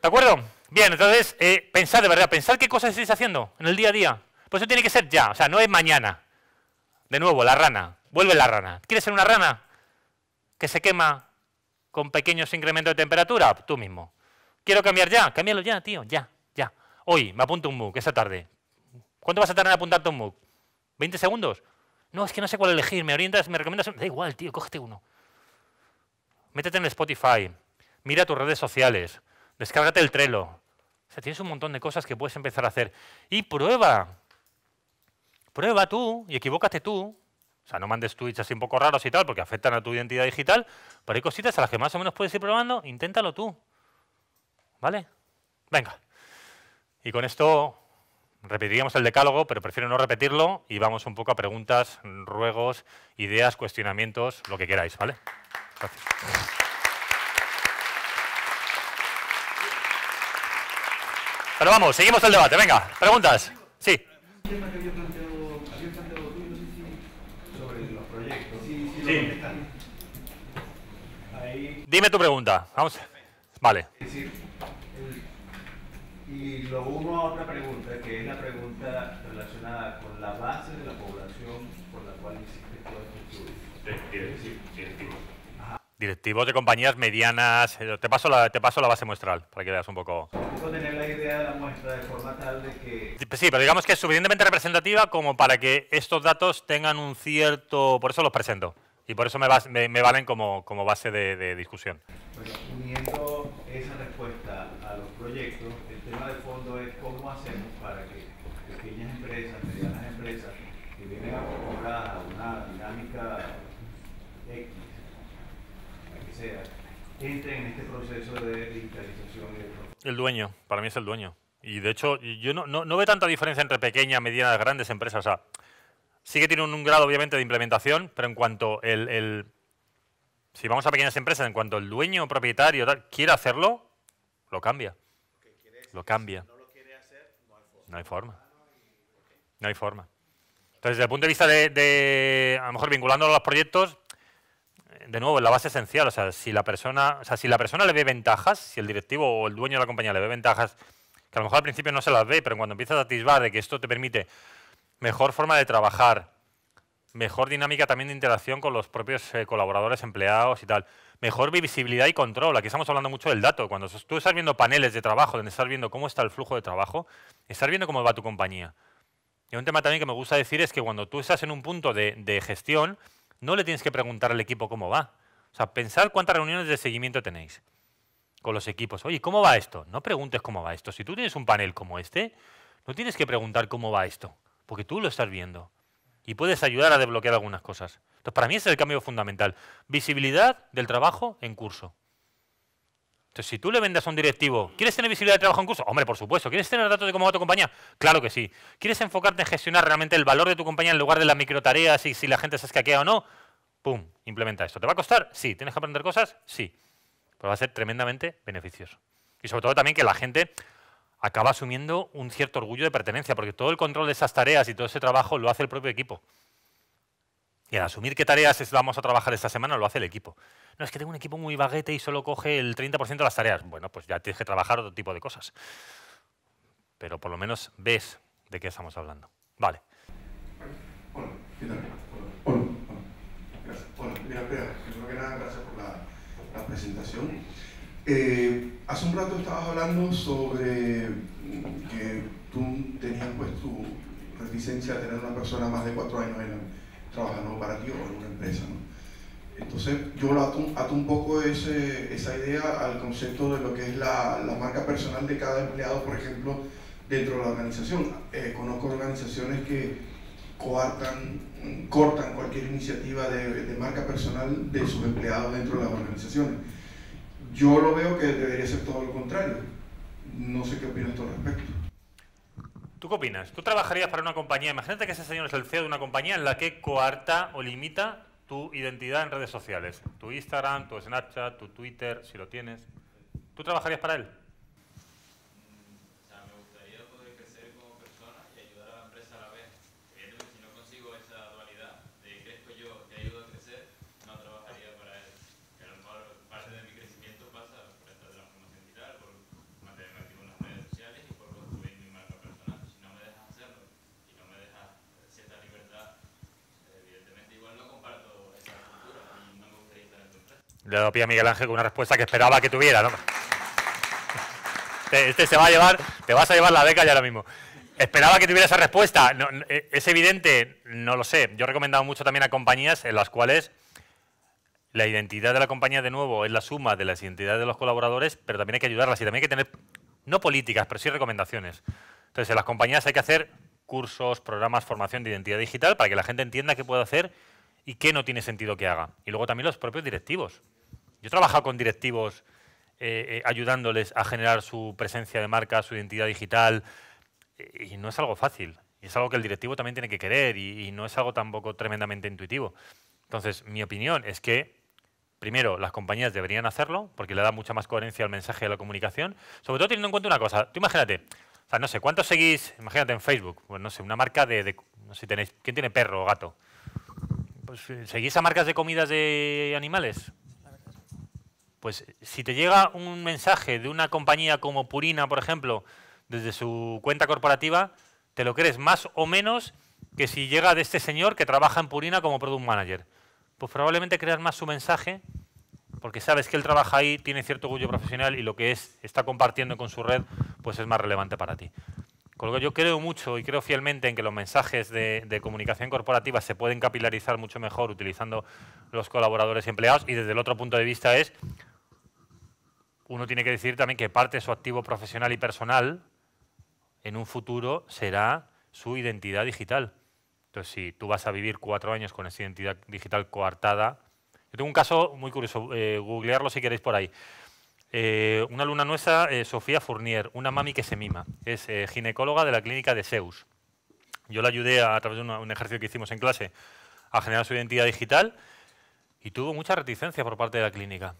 ¿de acuerdo? Bien, entonces, pensar eh, pensad de verdad, pensar qué cosas estáis haciendo en el día a día. Pues eso tiene que ser ya, o sea, no es mañana. De nuevo, la rana, vuelve la rana. ¿Quieres ser una rana? que se quema con pequeños incrementos de temperatura? Ah, tú mismo. ¿Quiero cambiar ya? Cámbialo ya, tío, ya, ya. Hoy me apunto un MOOC esta tarde. ¿Cuánto vas a tardar en apuntarte un MOOC? ¿20 segundos? No, es que no sé cuál elegir. ¿Me orientas? ¿Me recomiendas? Da igual, tío, cógete uno. Métete en Spotify. Mira tus redes sociales. Descárgate el Trello. O sea, tienes un montón de cosas que puedes empezar a hacer. Y prueba. Prueba tú y equivócate tú o sea, no mandes tweets así un poco raros y tal, porque afectan a tu identidad digital, pero hay cositas a las que más o menos puedes ir probando, inténtalo tú. ¿Vale? Venga. Y con esto repetiríamos el decálogo, pero prefiero no repetirlo y vamos un poco a preguntas, ruegos, ideas, cuestionamientos, lo que queráis, ¿vale? Gracias. Pero vamos, seguimos el debate, venga, preguntas. Sí. Dime tu pregunta. Vamos. Vale. y lo uno a otra pregunta, que es la pregunta relacionada con la base de la población por la cual existe todo esto estudio. Directivo directivos. de compañías medianas. Eh, te paso, la, base muestral para que veas un poco. tener la idea de la muestra de forma tal pues Sí, pero digamos que es suficientemente representativa como para que estos datos tengan un cierto. Por eso los presento. Y por eso me, valen como, base de, discusión. Bueno, uniendo esa respuesta a los proyectos, el tema de fondo es cómo hacemos para que pequeñas empresas, medianas empresas, que vienen a a una dinámica X, la que sea, entren en este proceso de digitalización. El dueño, para mí es el dueño. Y de hecho, yo no, no, no veo tanta diferencia entre pequeñas, medianas, grandes empresas. O sea, Sí que tiene un, grado, obviamente, de implementación, pero en cuanto el, Si vamos a pequeñas empresas, en cuanto el dueño, propietario, tal, quiere hacerlo, lo cambia. Lo cambia. No hay forma. No hay forma. Entonces, desde el punto de vista de, a lo mejor vinculándolo a los proyectos, de nuevo, es la base esencial. O sea, si la persona, o sea, si la persona le ve ventajas, si el directivo o el dueño de la compañía le ve ventajas, que a lo mejor al principio no se las ve, pero cuando empiezas a atisbar de que esto te permite mejor forma de trabajar, mejor dinámica también de interacción con los propios eh, colaboradores, empleados y tal. Mejor visibilidad y control. Aquí estamos hablando mucho del dato. Cuando tú estás viendo paneles de trabajo, donde estás viendo cómo está el flujo de trabajo, estás viendo cómo va tu compañía. Y un tema también que me gusta decir es que cuando tú estás en un punto de, de gestión, no le tienes que preguntar al equipo cómo va. O sea, pensar cuántas reuniones de seguimiento tenéis con los equipos. Oye, ¿cómo va esto? No preguntes cómo va esto. Si tú tienes un panel como este, no tienes que preguntar cómo va esto porque tú lo estás viendo y puedes ayudar a desbloquear algunas cosas. Entonces, para mí ese es el cambio fundamental. Visibilidad del trabajo en curso. Entonces, si tú le vendes a un directivo, ¿quieres tener visibilidad del trabajo en curso? Hombre, por supuesto. ¿Quieres tener datos de cómo va tu compañía? Claro que sí. ¿Quieres enfocarte en gestionar realmente el valor de tu compañía en lugar de las microtareas y si la gente se escaquea o no? ¡Pum! Implementa esto. ¿Te va a costar? Sí. ¿Tienes que aprender cosas? Sí. Pero va a ser tremendamente beneficioso. Y sobre todo también que la gente acaba asumiendo un cierto orgullo de pertenencia, porque todo el control de esas tareas y todo ese trabajo lo hace el propio equipo. Y al asumir qué tareas vamos a trabajar esta semana, lo hace el equipo. No, es que tengo un equipo muy baguete y solo coge el 30% de las tareas. Bueno, pues ya tienes que trabajar otro tipo de cosas. Pero por lo menos ves de qué estamos hablando. Vale. gracias por la presentación eh, hace un rato estabas hablando sobre que tú tenías pues tu reticencia a tener una persona más de cuatro años trabajando para ti o en una empresa. ¿no? Entonces yo lo ato, un poco ese, esa idea al concepto de lo que es la, la, marca personal de cada empleado, por ejemplo, dentro de la organización. Eh, conozco organizaciones que coartan, cortan cualquier iniciativa de, de marca personal de sus empleados dentro de las organizaciones yo lo veo que debería ser todo lo contrario. No sé qué opinas tú al respecto. ¿Tú qué opinas? ¿Tú trabajarías para una compañía? Imagínate que ese señor es el CEO de una compañía en la que coarta o limita tu identidad en redes sociales. Tu Instagram, tu Snapchat, tu Twitter, si lo tienes. ¿Tú trabajarías para él? le doy a Miguel Ángel con una respuesta que esperaba que tuviera, Este se va a llevar, te vas a llevar la beca ya ahora mismo. Esperaba que tuviera esa respuesta. Eh, es evidente, no lo sé. Yo he recomendado mucho también a compañías en las cuales la identidad de la compañía, de nuevo, es la suma de las identidades de los colaboradores, pero también hay que ayudarlas y también hay que tener, no políticas, pero sí recomendaciones. Entonces, en las compañías hay que hacer cursos, programas, formación de identidad digital para que la gente entienda qué puede hacer y qué no tiene sentido que haga. Y luego también los propios directivos. Yo he trabajado con directivos eh, eh, ayudándoles a generar su presencia de marca, su identidad digital, y no es algo fácil. Y es algo que el directivo también tiene que querer y, no es algo tampoco tremendamente intuitivo. Entonces, mi opinión es que Primero, las compañías deberían hacerlo porque le da mucha más coherencia al mensaje de a la comunicación. Sobre todo teniendo en cuenta una cosa. Tú imagínate, o sea, no sé, ¿cuántos seguís, imagínate, en Facebook? Pues no sé, una marca de, de no sé si tenéis, ¿quién tiene perro o gato? Pues, ¿Seguís a marcas de comidas de animales? Pues si te llega un mensaje de una compañía como Purina, por ejemplo, desde su cuenta corporativa, te lo crees más o menos que si llega de este señor que trabaja en Purina como Product Manager. Pues probablemente creas más su mensaje porque sabes que él trabaja ahí, tiene cierto orgullo profesional y lo que es, está compartiendo con su red, pues es más relevante para ti. Con lo que yo creo mucho y creo fielmente en que los mensajes de, de, comunicación corporativa se pueden capilarizar mucho mejor utilizando los colaboradores y empleados y desde el otro punto de vista es uno tiene que decir también que parte de su activo profesional y personal en un futuro será su identidad digital. Entonces, si tú vas a vivir cuatro años con esa identidad digital coartada... Yo tengo un caso muy curioso, eh, googlearlo si queréis por ahí. Eh, una alumna nuestra, eh, Sofía Fournier, una mami que se mima, es ginecóloga de la clínica de Zeus. Yo la ayudé a, través de un ejercicio que hicimos en clase a generar su identidad digital y tuvo mucha reticencia por parte de la clínica.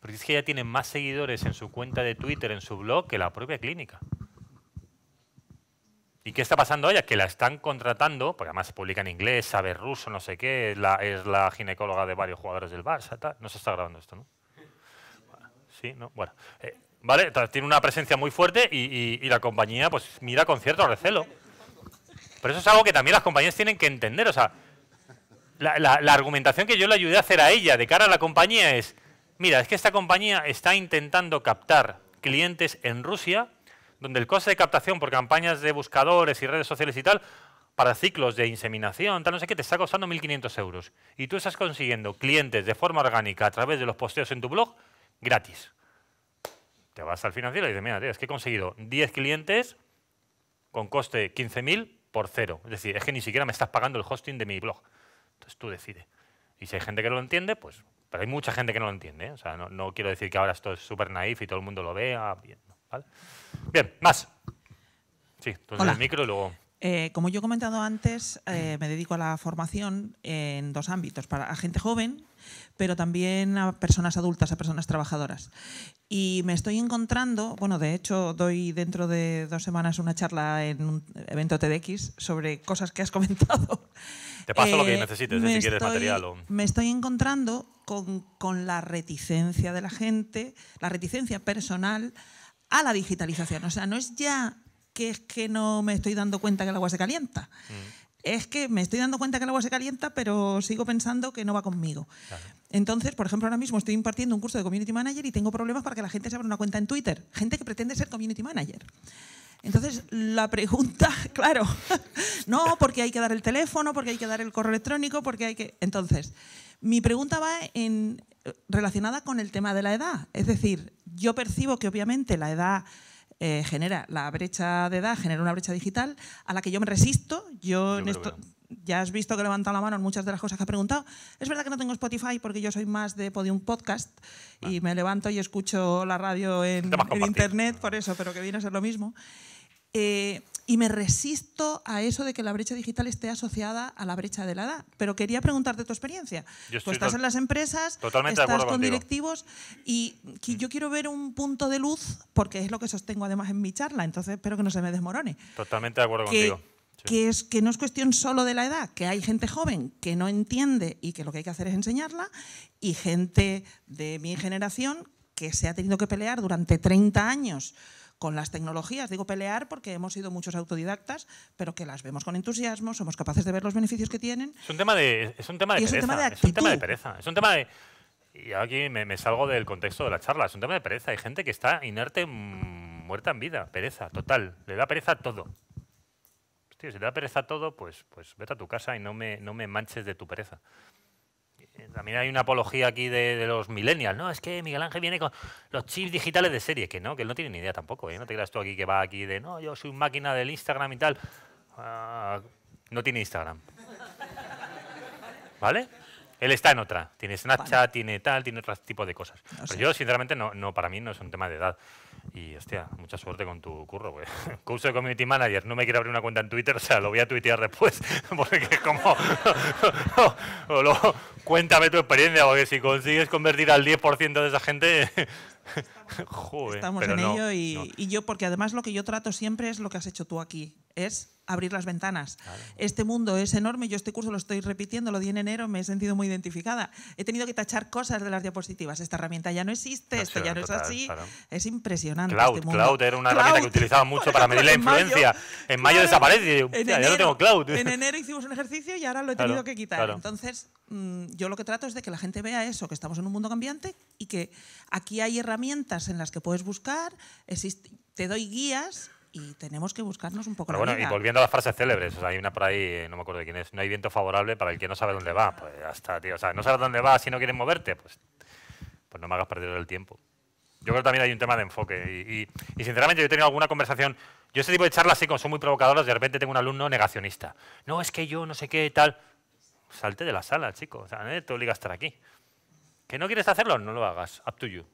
Porque es que ella tiene más seguidores en su cuenta de Twitter, en su blog, que la propia clínica. ¿Y qué está pasando a ella? Que la están contratando, porque además publica en inglés, sabe ruso, no sé qué, es la, ginecóloga de varios jugadores del Barça, No se está grabando esto, ¿no? Sí, ¿no? Bueno. Eh, ¿Vale? Tiene una presencia muy fuerte y, la compañía pues mira con cierto recelo. Pero eso es algo que también las compañías tienen que entender. O sea, la argumentación que yo le ayudé a hacer a ella de cara a la compañía es Mira, es que esta compañía está intentando captar clientes en Rusia, donde el coste de captación por campañas de buscadores y redes sociales y tal, para ciclos de inseminación, tal, no sé qué, te está costando 1.500 euros. Y tú estás consiguiendo clientes de forma orgánica a través de los posteos en tu blog gratis. Te vas al financiero y dices, mira, es que he conseguido 10 clientes con coste 15.000 por cero. Es decir, es que ni siquiera me estás pagando el hosting de mi blog. Entonces tú decides. Y si hay gente que lo entiende, pues... Pero hay mucha gente que no lo entiende. ¿eh? O sea, no, quiero decir que ahora esto es súper naif y todo el mundo lo vea. Bien, más. Sí, entonces el micro y luego... Eh, como yo he comentado antes, eh, me dedico a la formación en dos ámbitos, para a gente joven, pero también a personas adultas, a personas trabajadoras. Y me estoy encontrando, bueno, de hecho doy dentro de dos semanas una charla en un evento TEDx sobre cosas que has comentado. Te paso lo que eh, necesites, si quieres material. O... Me estoy encontrando con, con la reticencia de la gente, la reticencia personal a la digitalización. O sea, no es ya que es que no me estoy dando cuenta que el agua se calienta. Mm. es que me estoy dando cuenta que el agua se calienta, pero sigo pensando que no va conmigo. Entonces, por ejemplo, ahora mismo estoy impartiendo un curso de Community Manager y tengo problemas para que la gente se abra una cuenta en Twitter. Gente que pretende ser Community Manager. Entonces, la pregunta, claro, no, porque hay que dar el teléfono, porque hay que dar el correo electrónico, porque hay que... Entonces, mi pregunta va en, eh, relacionada con el tema de la edad. Es decir, yo percibo que obviamente la edad eh, genera la brecha de edad, genera una brecha digital a la que yo me resisto. Yo, ya has visto que he levantado la mano en muchas de las cosas que has preguntado. Es verdad que no tengo Spotify porque yo soy más de un Podcast y me levanto y escucho la radio en, Internet, por eso, pero que viene a ser lo mismo. Eh, y me resisto a eso de que la brecha digital esté asociada a la brecha de la edad. Pero quería preguntarte tu experiencia. Tú estás en las empresas, estás con directivos y yo quiero ver un punto de luz porque es lo que sostengo además en mi charla, entonces espero que no se me desmorone. Totalmente de acuerdo contigo. Que, es, que no es cuestión solo de la edad, que hay gente joven que no entiende y que lo que hay que hacer es enseñarla y gente de mi generación que se ha tenido que pelear durante 30 años con las tecnologías. Digo pelear porque hemos sido muchos autodidactas, pero que las vemos con entusiasmo, somos capaces de ver los beneficios que tienen. Es un tema de, es un tema de, pereza, es un tema de pereza. Es un tema Y aquí me, salgo del contexto de la charla. Es un tema de pereza. Hay gente que está inerte, mm, muerta en vida. Pereza, total. Le da pereza a todo. si te da pereza a todo, pues, pues vete a tu casa y no me, no me manches de tu pereza. Eh, también hay una apología aquí de, los millennials, ¿no? Es que Miguel Ángel viene con los chips digitales de serie, que no, que él no tiene ni idea tampoco, ¿eh? No te creas tú aquí que va aquí de, no, yo soy máquina del Instagram y tal. Ah, no tiene Instagram. ¿Vale? Él está en otra. Tiene Snapchat, tiene tal, tiene otro tipo de cosas. yo, sinceramente, no, no, para mí no es un tema de edad. Y, hostia, mucha suerte con tu curro, güey. Curso de Community Manager. No me quiero abrir una cuenta en Twitter, o sea, lo voy a tuitear después. Porque es como... o cuéntame tu experiencia, porque si consigues convertir al 10% de esa gente... Estamos en ello y, yo, porque además lo que yo trato siempre es lo que has hecho tú aquí, es abrir las ventanas. Este mundo es enorme, yo este curso lo estoy repitiendo, lo di en enero, me he sentido muy identificada. He tenido que tachar cosas de las diapositivas, esta herramienta ya no existe, esto ya no es así. Es impresionante. Cloud, este Cloud era una herramienta que utilizaba mucho para medir la influencia. en mayo, desaparece, en ya no tengo Cloud. En enero hicimos un ejercicio y ahora lo he tenido que quitar. Entonces, mm, yo lo que trato es de que la gente vea eso, que estamos en un mundo cambiante y que aquí hay herramientas en las que puedes buscar, te doy guías y tenemos que buscarnos un poco. y volviendo a las frases célebres, hay una por ahí, eh, no me acuerdo de quién es, no hay viento favorable para el que no sabe dónde va, pues ya tío, o sea, no sabes dónde va si no quieres moverte, pues, pues, no me hagas perder el tiempo. Yo creo que también hay un tema de enfoque y, sinceramente yo he tenido alguna conversación, yo ese tipo de charlas sí son muy provocadoras, de repente tengo un alumno negacionista, no, es que yo no sé qué tal, salte de la sala, chico, o sea, te obliga a estar aquí. ¿Que no quieres hacerlo? No lo hagas, up to you.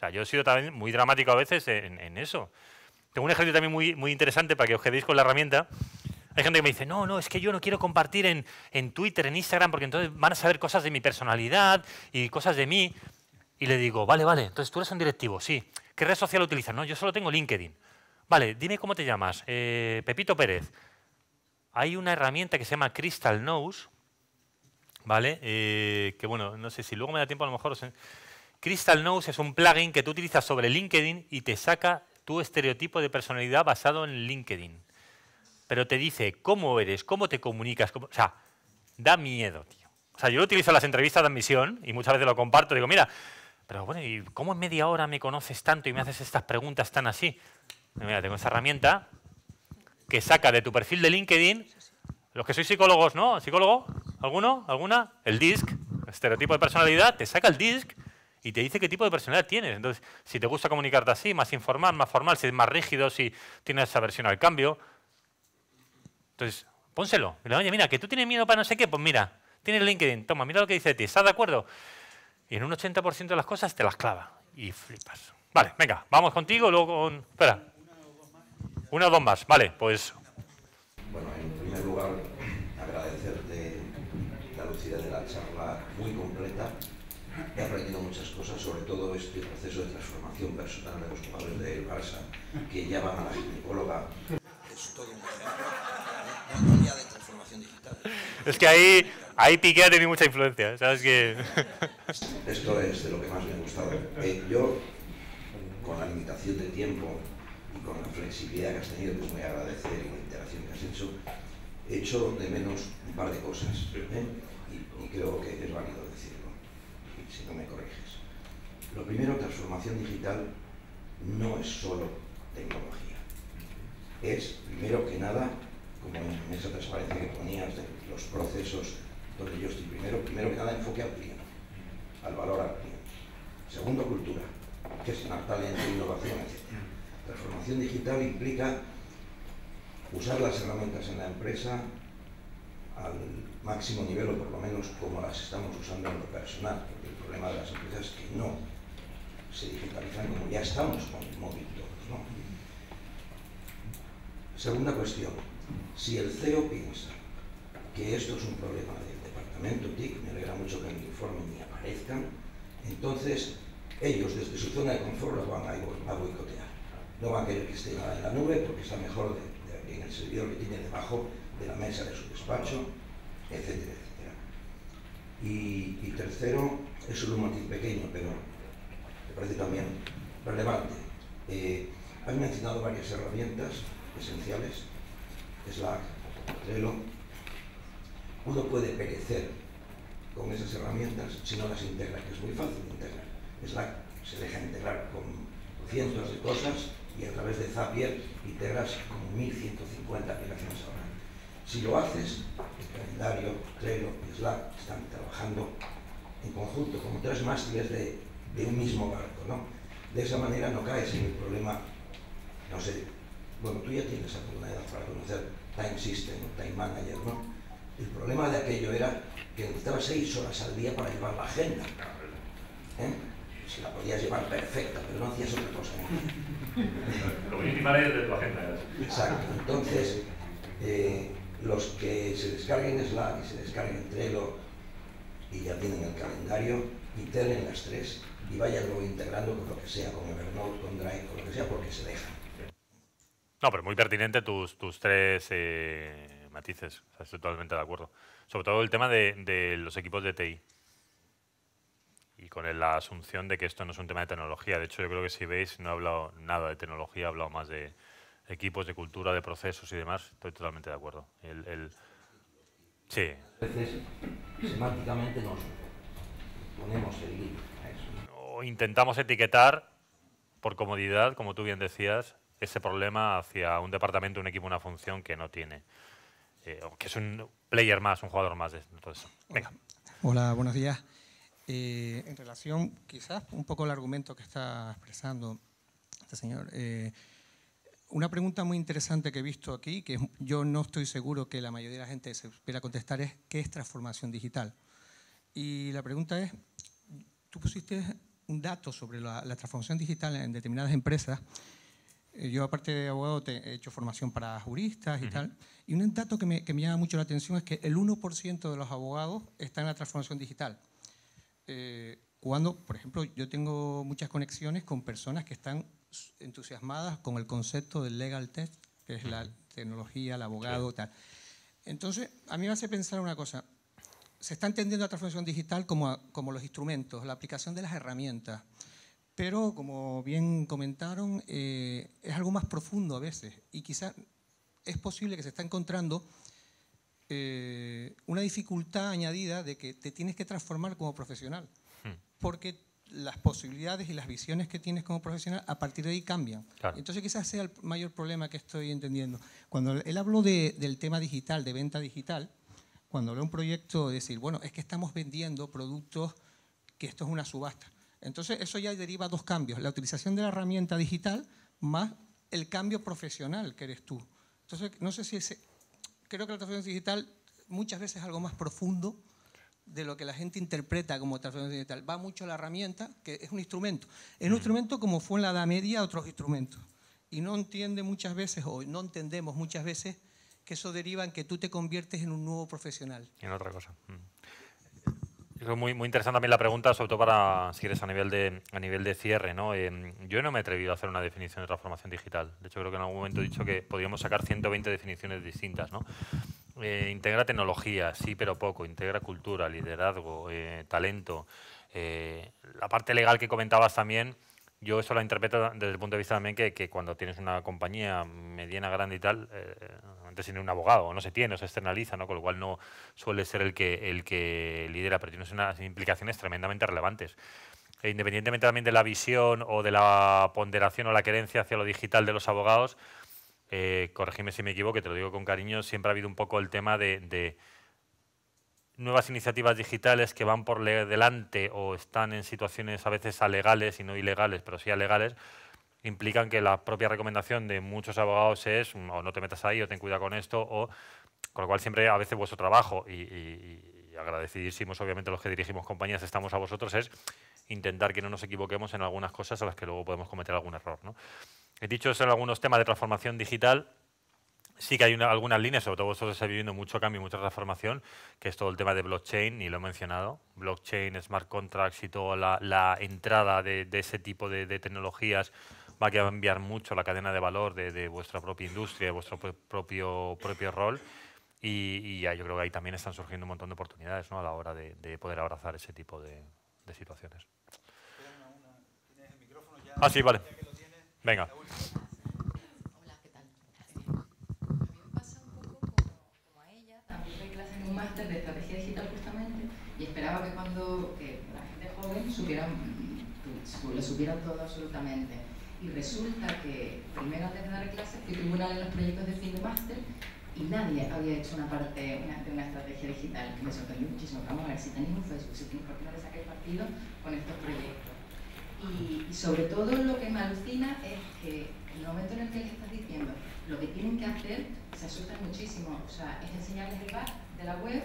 O sea, yo he sido también muy dramático a veces en, eso. Tengo un ejercicio también muy, muy interesante para que os quedéis con la herramienta. Hay gente que me dice, no, no, es que yo no quiero compartir en, Twitter, en Instagram, porque entonces van a saber cosas de mi personalidad y cosas de mí. Y le digo, vale, vale, entonces tú eres un directivo, sí. ¿Qué red social utilizas? No, yo solo tengo LinkedIn. Vale, dime cómo te llamas. Eh, Pepito Pérez. Hay una herramienta que se llama Crystal Nose, ¿vale? Eh, que bueno, no sé si luego me da tiempo, a lo mejor... Os... Crystal Nose es un plugin que tú utilizas sobre LinkedIn y te saca tu estereotipo de personalidad basado en LinkedIn. Pero te dice cómo eres, cómo te comunicas. O sea, da miedo, tío. O sea, yo lo utilizo en las entrevistas de admisión y muchas veces lo comparto. Digo, mira, pero bueno, ¿y cómo en media hora me conoces tanto y me haces estas preguntas tan así? mira, tengo esta herramienta que saca de tu perfil de LinkedIn los que sois psicólogos, ¿no? ¿Psicólogo? ¿Alguno? ¿Alguna? El DISC, estereotipo de personalidad, te saca el DISC y te dice qué tipo de personalidad tienes. Entonces, si te gusta comunicarte así, más informal, más formal, si es más rígido, si tienes esa versión al cambio. Entonces, pónselo. Y le, Oye, mira, que tú tienes miedo para no sé qué, pues mira, tienes LinkedIn, toma, mira lo que dice ti, ¿estás de acuerdo? Y en un 80% de las cosas te las clava y flipas. Vale, venga, vamos contigo, luego con... Espera. Una o dos más, vale, pues... Bueno, en primer lugar, agradecerte la lucidez de la charla muy completa aprendido muchas cosas, sobre todo este proceso de transformación personal de los jugadores del Barça, que llaman a la ginecóloga. Es todo un de transformación digital. Es que ahí, ahí Piqué ha mucha influencia, ¿sabes que Esto es de lo que más me ha gustado. Eh, yo, con la limitación de tiempo y con la flexibilidad que has tenido, que voy a agradecer la interacción que has hecho, he hecho de menos un par de cosas. ¿eh? y creo que si no me corriges. Lo primero, transformación digital no es solo tecnología. Es, primero que nada, como en esa transparencia que ponías de los procesos donde yo estoy, primero, primero que nada, enfoque al cliente, al valor al cliente. Segundo, cultura, que es una talento, innovación, etc. Transformación digital implica usar las herramientas en la empresa al máximo nivel, o por lo menos como las estamos usando en lo personal, porque el problema de las empresas es que no se digitalizan como ya estamos con el móvil todos. ¿no? Segunda cuestión, si el CEO piensa que esto es un problema del departamento TIC, me alegra mucho que en el informe ni aparezcan, entonces ellos desde su zona de confort lo van a, boicotear. No van a querer que esté nada en la nube porque está mejor en el servidor que tiene debajo de la mesa de su despacho etcétera, etcétera. Y, tercero, es un motivo pequeño, pero me parece también relevante. Eh, han mencionado varias herramientas esenciales, Slack, Trello. Uno puede perecer con esas herramientas si no las integra, que es muy fácil de integrar. Slack se deja integrar con cientos de cosas y a través de Zapier integras con 1150 aplicaciones si lo haces, el calendario, Trello y Slack están trabajando en conjunto, como tres mástiles de, un mismo barco, ¿no? De esa manera no caes en el problema, no sé, bueno, tú ya tienes alguna edad para conocer Time System o Time Manager, ¿no? El problema de aquello era que necesitabas seis horas al día para llevar la agenda. ¿eh? Si la podías llevar perfecta, pero no hacías otra cosa. ¿no? ¿eh? Lo principal es de tu agenda. ¿eh? Exacto. Entonces, eh, los que se descarguen Slack y se descarguen Trello y ya tienen el calendario, y tienen las tres y vayan luego integrando con lo que sea, con Evernote, con Drive, con lo que sea, porque se deja No, pero muy pertinente tus, tres eh, matices, estoy totalmente de acuerdo. Sobre todo el tema de, de los equipos de TI y con la asunción de que esto no es un tema de tecnología. De hecho, yo creo que si veis, no he hablado nada de tecnología, he hablado más de, equipos de cultura, de procesos y demás, estoy totalmente de acuerdo. El, Sí. A veces, semánticamente nos ponemos el a eso. O intentamos etiquetar, por comodidad, como tú bien decías, ese problema hacia un departamento, un equipo, una función que no tiene. Eh, que es un player más, un jugador más. Entonces, venga. Hola, buenos días. Eh, en relación, quizás, un poco al argumento que está expresando este señor. Eh, una pregunta muy interesante que he visto aquí, que yo no estoy seguro que la mayoría de la gente se espera contestar, es ¿qué es transformación digital? Y la pregunta es, tú pusiste un dato sobre la, transformación digital en determinadas empresas. Eh, yo, aparte de abogado, he hecho formación para juristas y tal. Y un dato que me, llama mucho la atención es que el 1% de los abogados está en la transformación digital. Eh, cuando, por ejemplo, yo tengo muchas conexiones con personas que están entusiasmadas con el concepto del legal test, que es la tecnología, el abogado, tal. Entonces, a mí me hace pensar una cosa. Se está entendiendo la transformación digital como, como los instrumentos, la aplicación de las herramientas. Pero, como bien comentaron, eh, es algo más profundo a veces. Y quizás es posible que se está encontrando eh, una dificultad añadida de que te tienes que transformar como profesional. Hmm. Porque las posibilidades y las visiones que tienes como profesional a partir de ahí cambian. Entonces quizás sea el mayor problema que estoy entendiendo. Cuando él habló del tema digital, de venta digital, cuando habló un proyecto, decir, bueno, es que estamos vendiendo productos que esto es una subasta. Entonces eso ya deriva dos cambios, la utilización de la herramienta digital más el cambio profesional que eres tú. Entonces no sé si ese, creo que la transformación digital muchas veces es algo más profundo de lo que la gente interpreta como transformación digital. Va mucho la herramienta, que es un instrumento. Es un instrumento como fue en la Edad Media otros instrumentos. Y no entiende muchas veces, o no entendemos muchas veces, que eso deriva en que tú te conviertes en un nuevo profesional. En otra cosa. Mm. Es muy, muy interesante también la pregunta, sobre todo para, si eres a nivel de, a nivel de cierre. ¿no? Eh, yo no me he atrevido a hacer una definición de transformación digital. De hecho, creo que en algún momento he dicho que podríamos sacar 120 definiciones distintas. ¿no? Eh, integra tecnología, sí, pero poco. Integra cultura, liderazgo, eh, talento. Eh, la parte legal que comentabas también, yo eso la interpreto desde el punto de vista también que, que cuando tienes una compañía mediana, grande y tal, antes tiene un abogado, no se tiene, o se externaliza, ¿no? con lo cual no suele ser el que, el que lidera, pero tienes unas implicaciones tremendamente relevantes e independientemente también de la visión o de la ponderación o la querencia hacia lo digital de los abogados, eh, corregime si me equivoco, te lo digo con cariño, siempre ha habido un poco el tema de, nuevas iniciativas digitales que van por delante o están en situaciones a veces alegales y no ilegales, pero sí alegales, implican que la propia recomendación de muchos abogados es o no te metas ahí o ten cuidado con esto, o, con lo cual siempre a veces vuestro trabajo y, y agradecidísimos obviamente los que dirigimos compañías, estamos a vosotros, es intentar que no nos equivoquemos en algunas cosas a las que luego podemos cometer algún error. ¿no? He dicho eso en algunos temas de transformación digital. Sí que hay algunas líneas, sobre todo vosotros estáis viviendo mucho cambio y mucha transformación, que es todo el tema de blockchain, y lo he mencionado, blockchain, smart contracts y toda la, la entrada de, de, ese tipo de, tecnologías va a cambiar mucho la cadena de valor de, de vuestra propia industria, de vuestro propio, propio rol. Y, ya yo creo que ahí también están surgiendo un montón de oportunidades ¿no? a la hora de, poder abrazar ese tipo de situaciones. Ah, sí, vale. Venga. A Hola, ¿qué tal? pasa un poco como a ella. También en un máster de estrategia digital justamente y esperaba que cuando la gente joven supiera, lo supiera todo absolutamente. Y resulta que primero antes de dar clases fui tribunal en los proyectos de fin de máster y nadie había hecho una parte una, de una estrategia digital que me sorprendió muchísimo. Vamos a ver, si tenemos un Facebook, si tenéis por qué no partido con estos proyectos. Y, sobre todo lo que me alucina es que en el momento en el que les estás diciendo lo que tienen que hacer, se asustan muchísimo. O sea, es enseñarles el bar de la web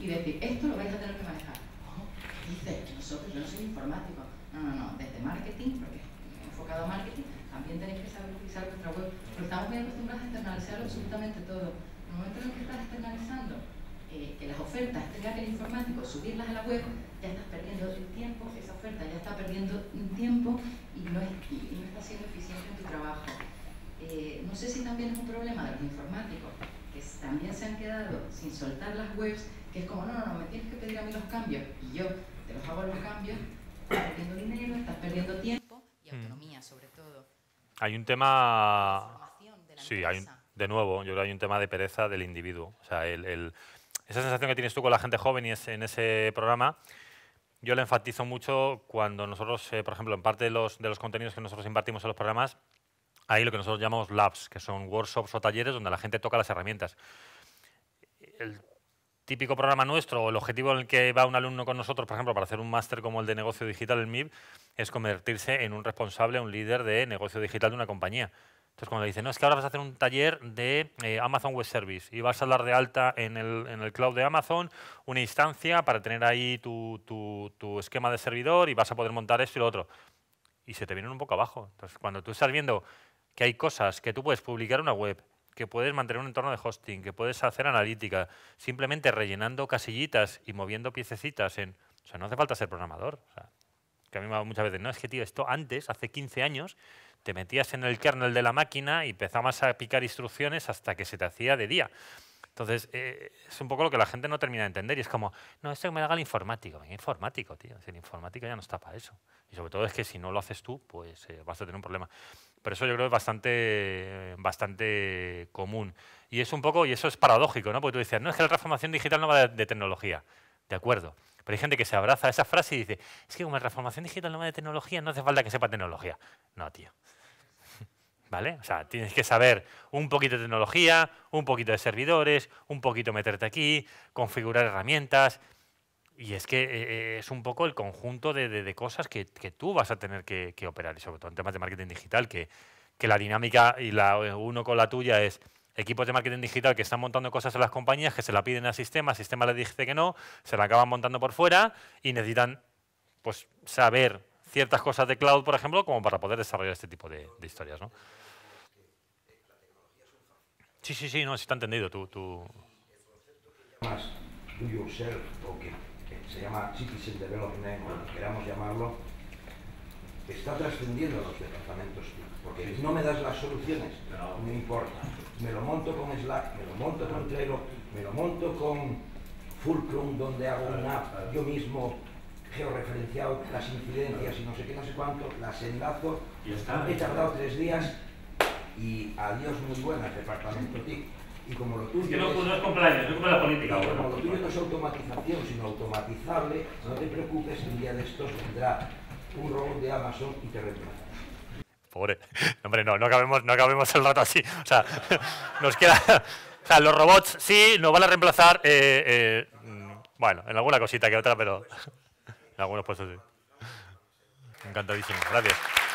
y decir, esto lo vais a tener que manejar. Oh, ¿Qué dices? Nosotros, yo no soy informático. No, no, no, desde marketing, porque enfocado a marketing, también tenéis que saber utilizar vuestra web. Pero estamos muy acostumbrados a externalizar absolutamente todo. En el momento en el que estás externalizando eh, que las ofertas tenga que el informático subirlas a la web, ya estás perdiendo el tiempo, esa oferta ya está perdiendo tiempo y no, es, está siendo eficiente en tu trabajo. Eh, no sé si también es un problema de los informáticos, que también se han quedado sin soltar las webs, que es como, no, no, no, me tienes que pedir a mí los cambios y yo te los hago los cambios, estás perdiendo dinero, estás perdiendo tiempo y mm. autonomía sobre todo. Hay un tema... sí, de nuevo, yo creo que hay un tema de pereza del individuo. O sea, el, esa sensación que tienes tú con la gente joven y en ese programa yo le enfatizo mucho cuando nosotros, eh, por ejemplo, en parte de los, de los contenidos que nosotros impartimos en los programas, hay lo que nosotros llamamos labs, que son workshops o talleres donde la gente toca las herramientas. El típico programa nuestro o el objetivo en el que va un alumno con nosotros, por ejemplo, para hacer un máster como el de negocio digital, el MIB, es convertirse en un responsable, un líder de negocio digital de una compañía. Entonces, cuando le dicen, no, es que ahora vas a hacer un taller de eh, Amazon Web Service y vas a dar de alta en el, en el, cloud de Amazon una instancia para tener ahí tu, tu, tu esquema de servidor y vas a poder montar esto y lo otro. Y se te vienen un poco abajo. Entonces, cuando tú estás viendo que hay cosas que tú puedes publicar una web, que puedes mantener un entorno de hosting, que puedes hacer analítica, simplemente rellenando casillitas y moviendo piececitas en... O sea, no hace falta ser programador. O sea, que a mí me muchas veces, no, es que tío, esto antes, hace 15 años, te metías en el kernel de la máquina y empezabas a picar instrucciones hasta que se te hacía de día. Entonces, eh, es un poco lo que la gente no termina de entender. Y es como, no, esto que me lo haga el informático. El informático, tío. el informático ya no está para eso. Y sobre todo es que si no lo haces tú, pues eh, vas a tener un problema. Pero eso yo creo que es bastante, bastante común. Y es un poco, y eso es paradójico, ¿no? Porque tú decías, no, es que la transformación digital no va de, de tecnología. De acuerdo. Pero hay gente que se abraza a esa frase y dice, es que como la transformación digital no va de tecnología, no hace falta que sepa tecnología. No, tío. ¿Vale? O sea, tienes que saber un poquito de tecnología, un poquito de servidores, un poquito meterte aquí, configurar herramientas. Y es que eh, eh, es un poco el conjunto de, cosas que, tú vas a tener que, operar, y sobre todo en temas de marketing digital, que, la dinámica y la uno con la tuya es equipos de marketing digital que están montando cosas a las compañías, que se la piden al sistema, el sistema le dice que no, se la acaban montando por fuera y necesitan pues, saber ciertas cosas de cloud, por ejemplo, como para poder desarrollar este tipo de, historias. ¿no? Sí, sí, sí, no, si está entendido. Tú, tú... Más do yourself, o que, se llama Citizen Development, como queramos llamarlo, está trascendiendo los departamentos. Porque no me das las soluciones, no importa. Me lo monto con Slack, me lo monto con Trello, me lo monto con Fulcrum, donde hago una app yo mismo referenciado las incidencias y no sé qué, no sé cuánto, las enlazo, he tardado tres días y adiós muy buenas, departamento TIC. Y como lo tuyo no, es no es como la política. lo pues tuyo es automatización, sino automatizable, no te preocupes, un día de estos vendrá un robot de Amazon y te reemplazará. Pobre. Hombre, no, no acabemos, no acabemos el rato así. O sea, nos queda... O sea, los robots sí nos van a reemplazar, eh, eh, mm, bueno, en alguna cosita que otra, pero algunos ah, puestos. Eh, encantadísimo, gracias.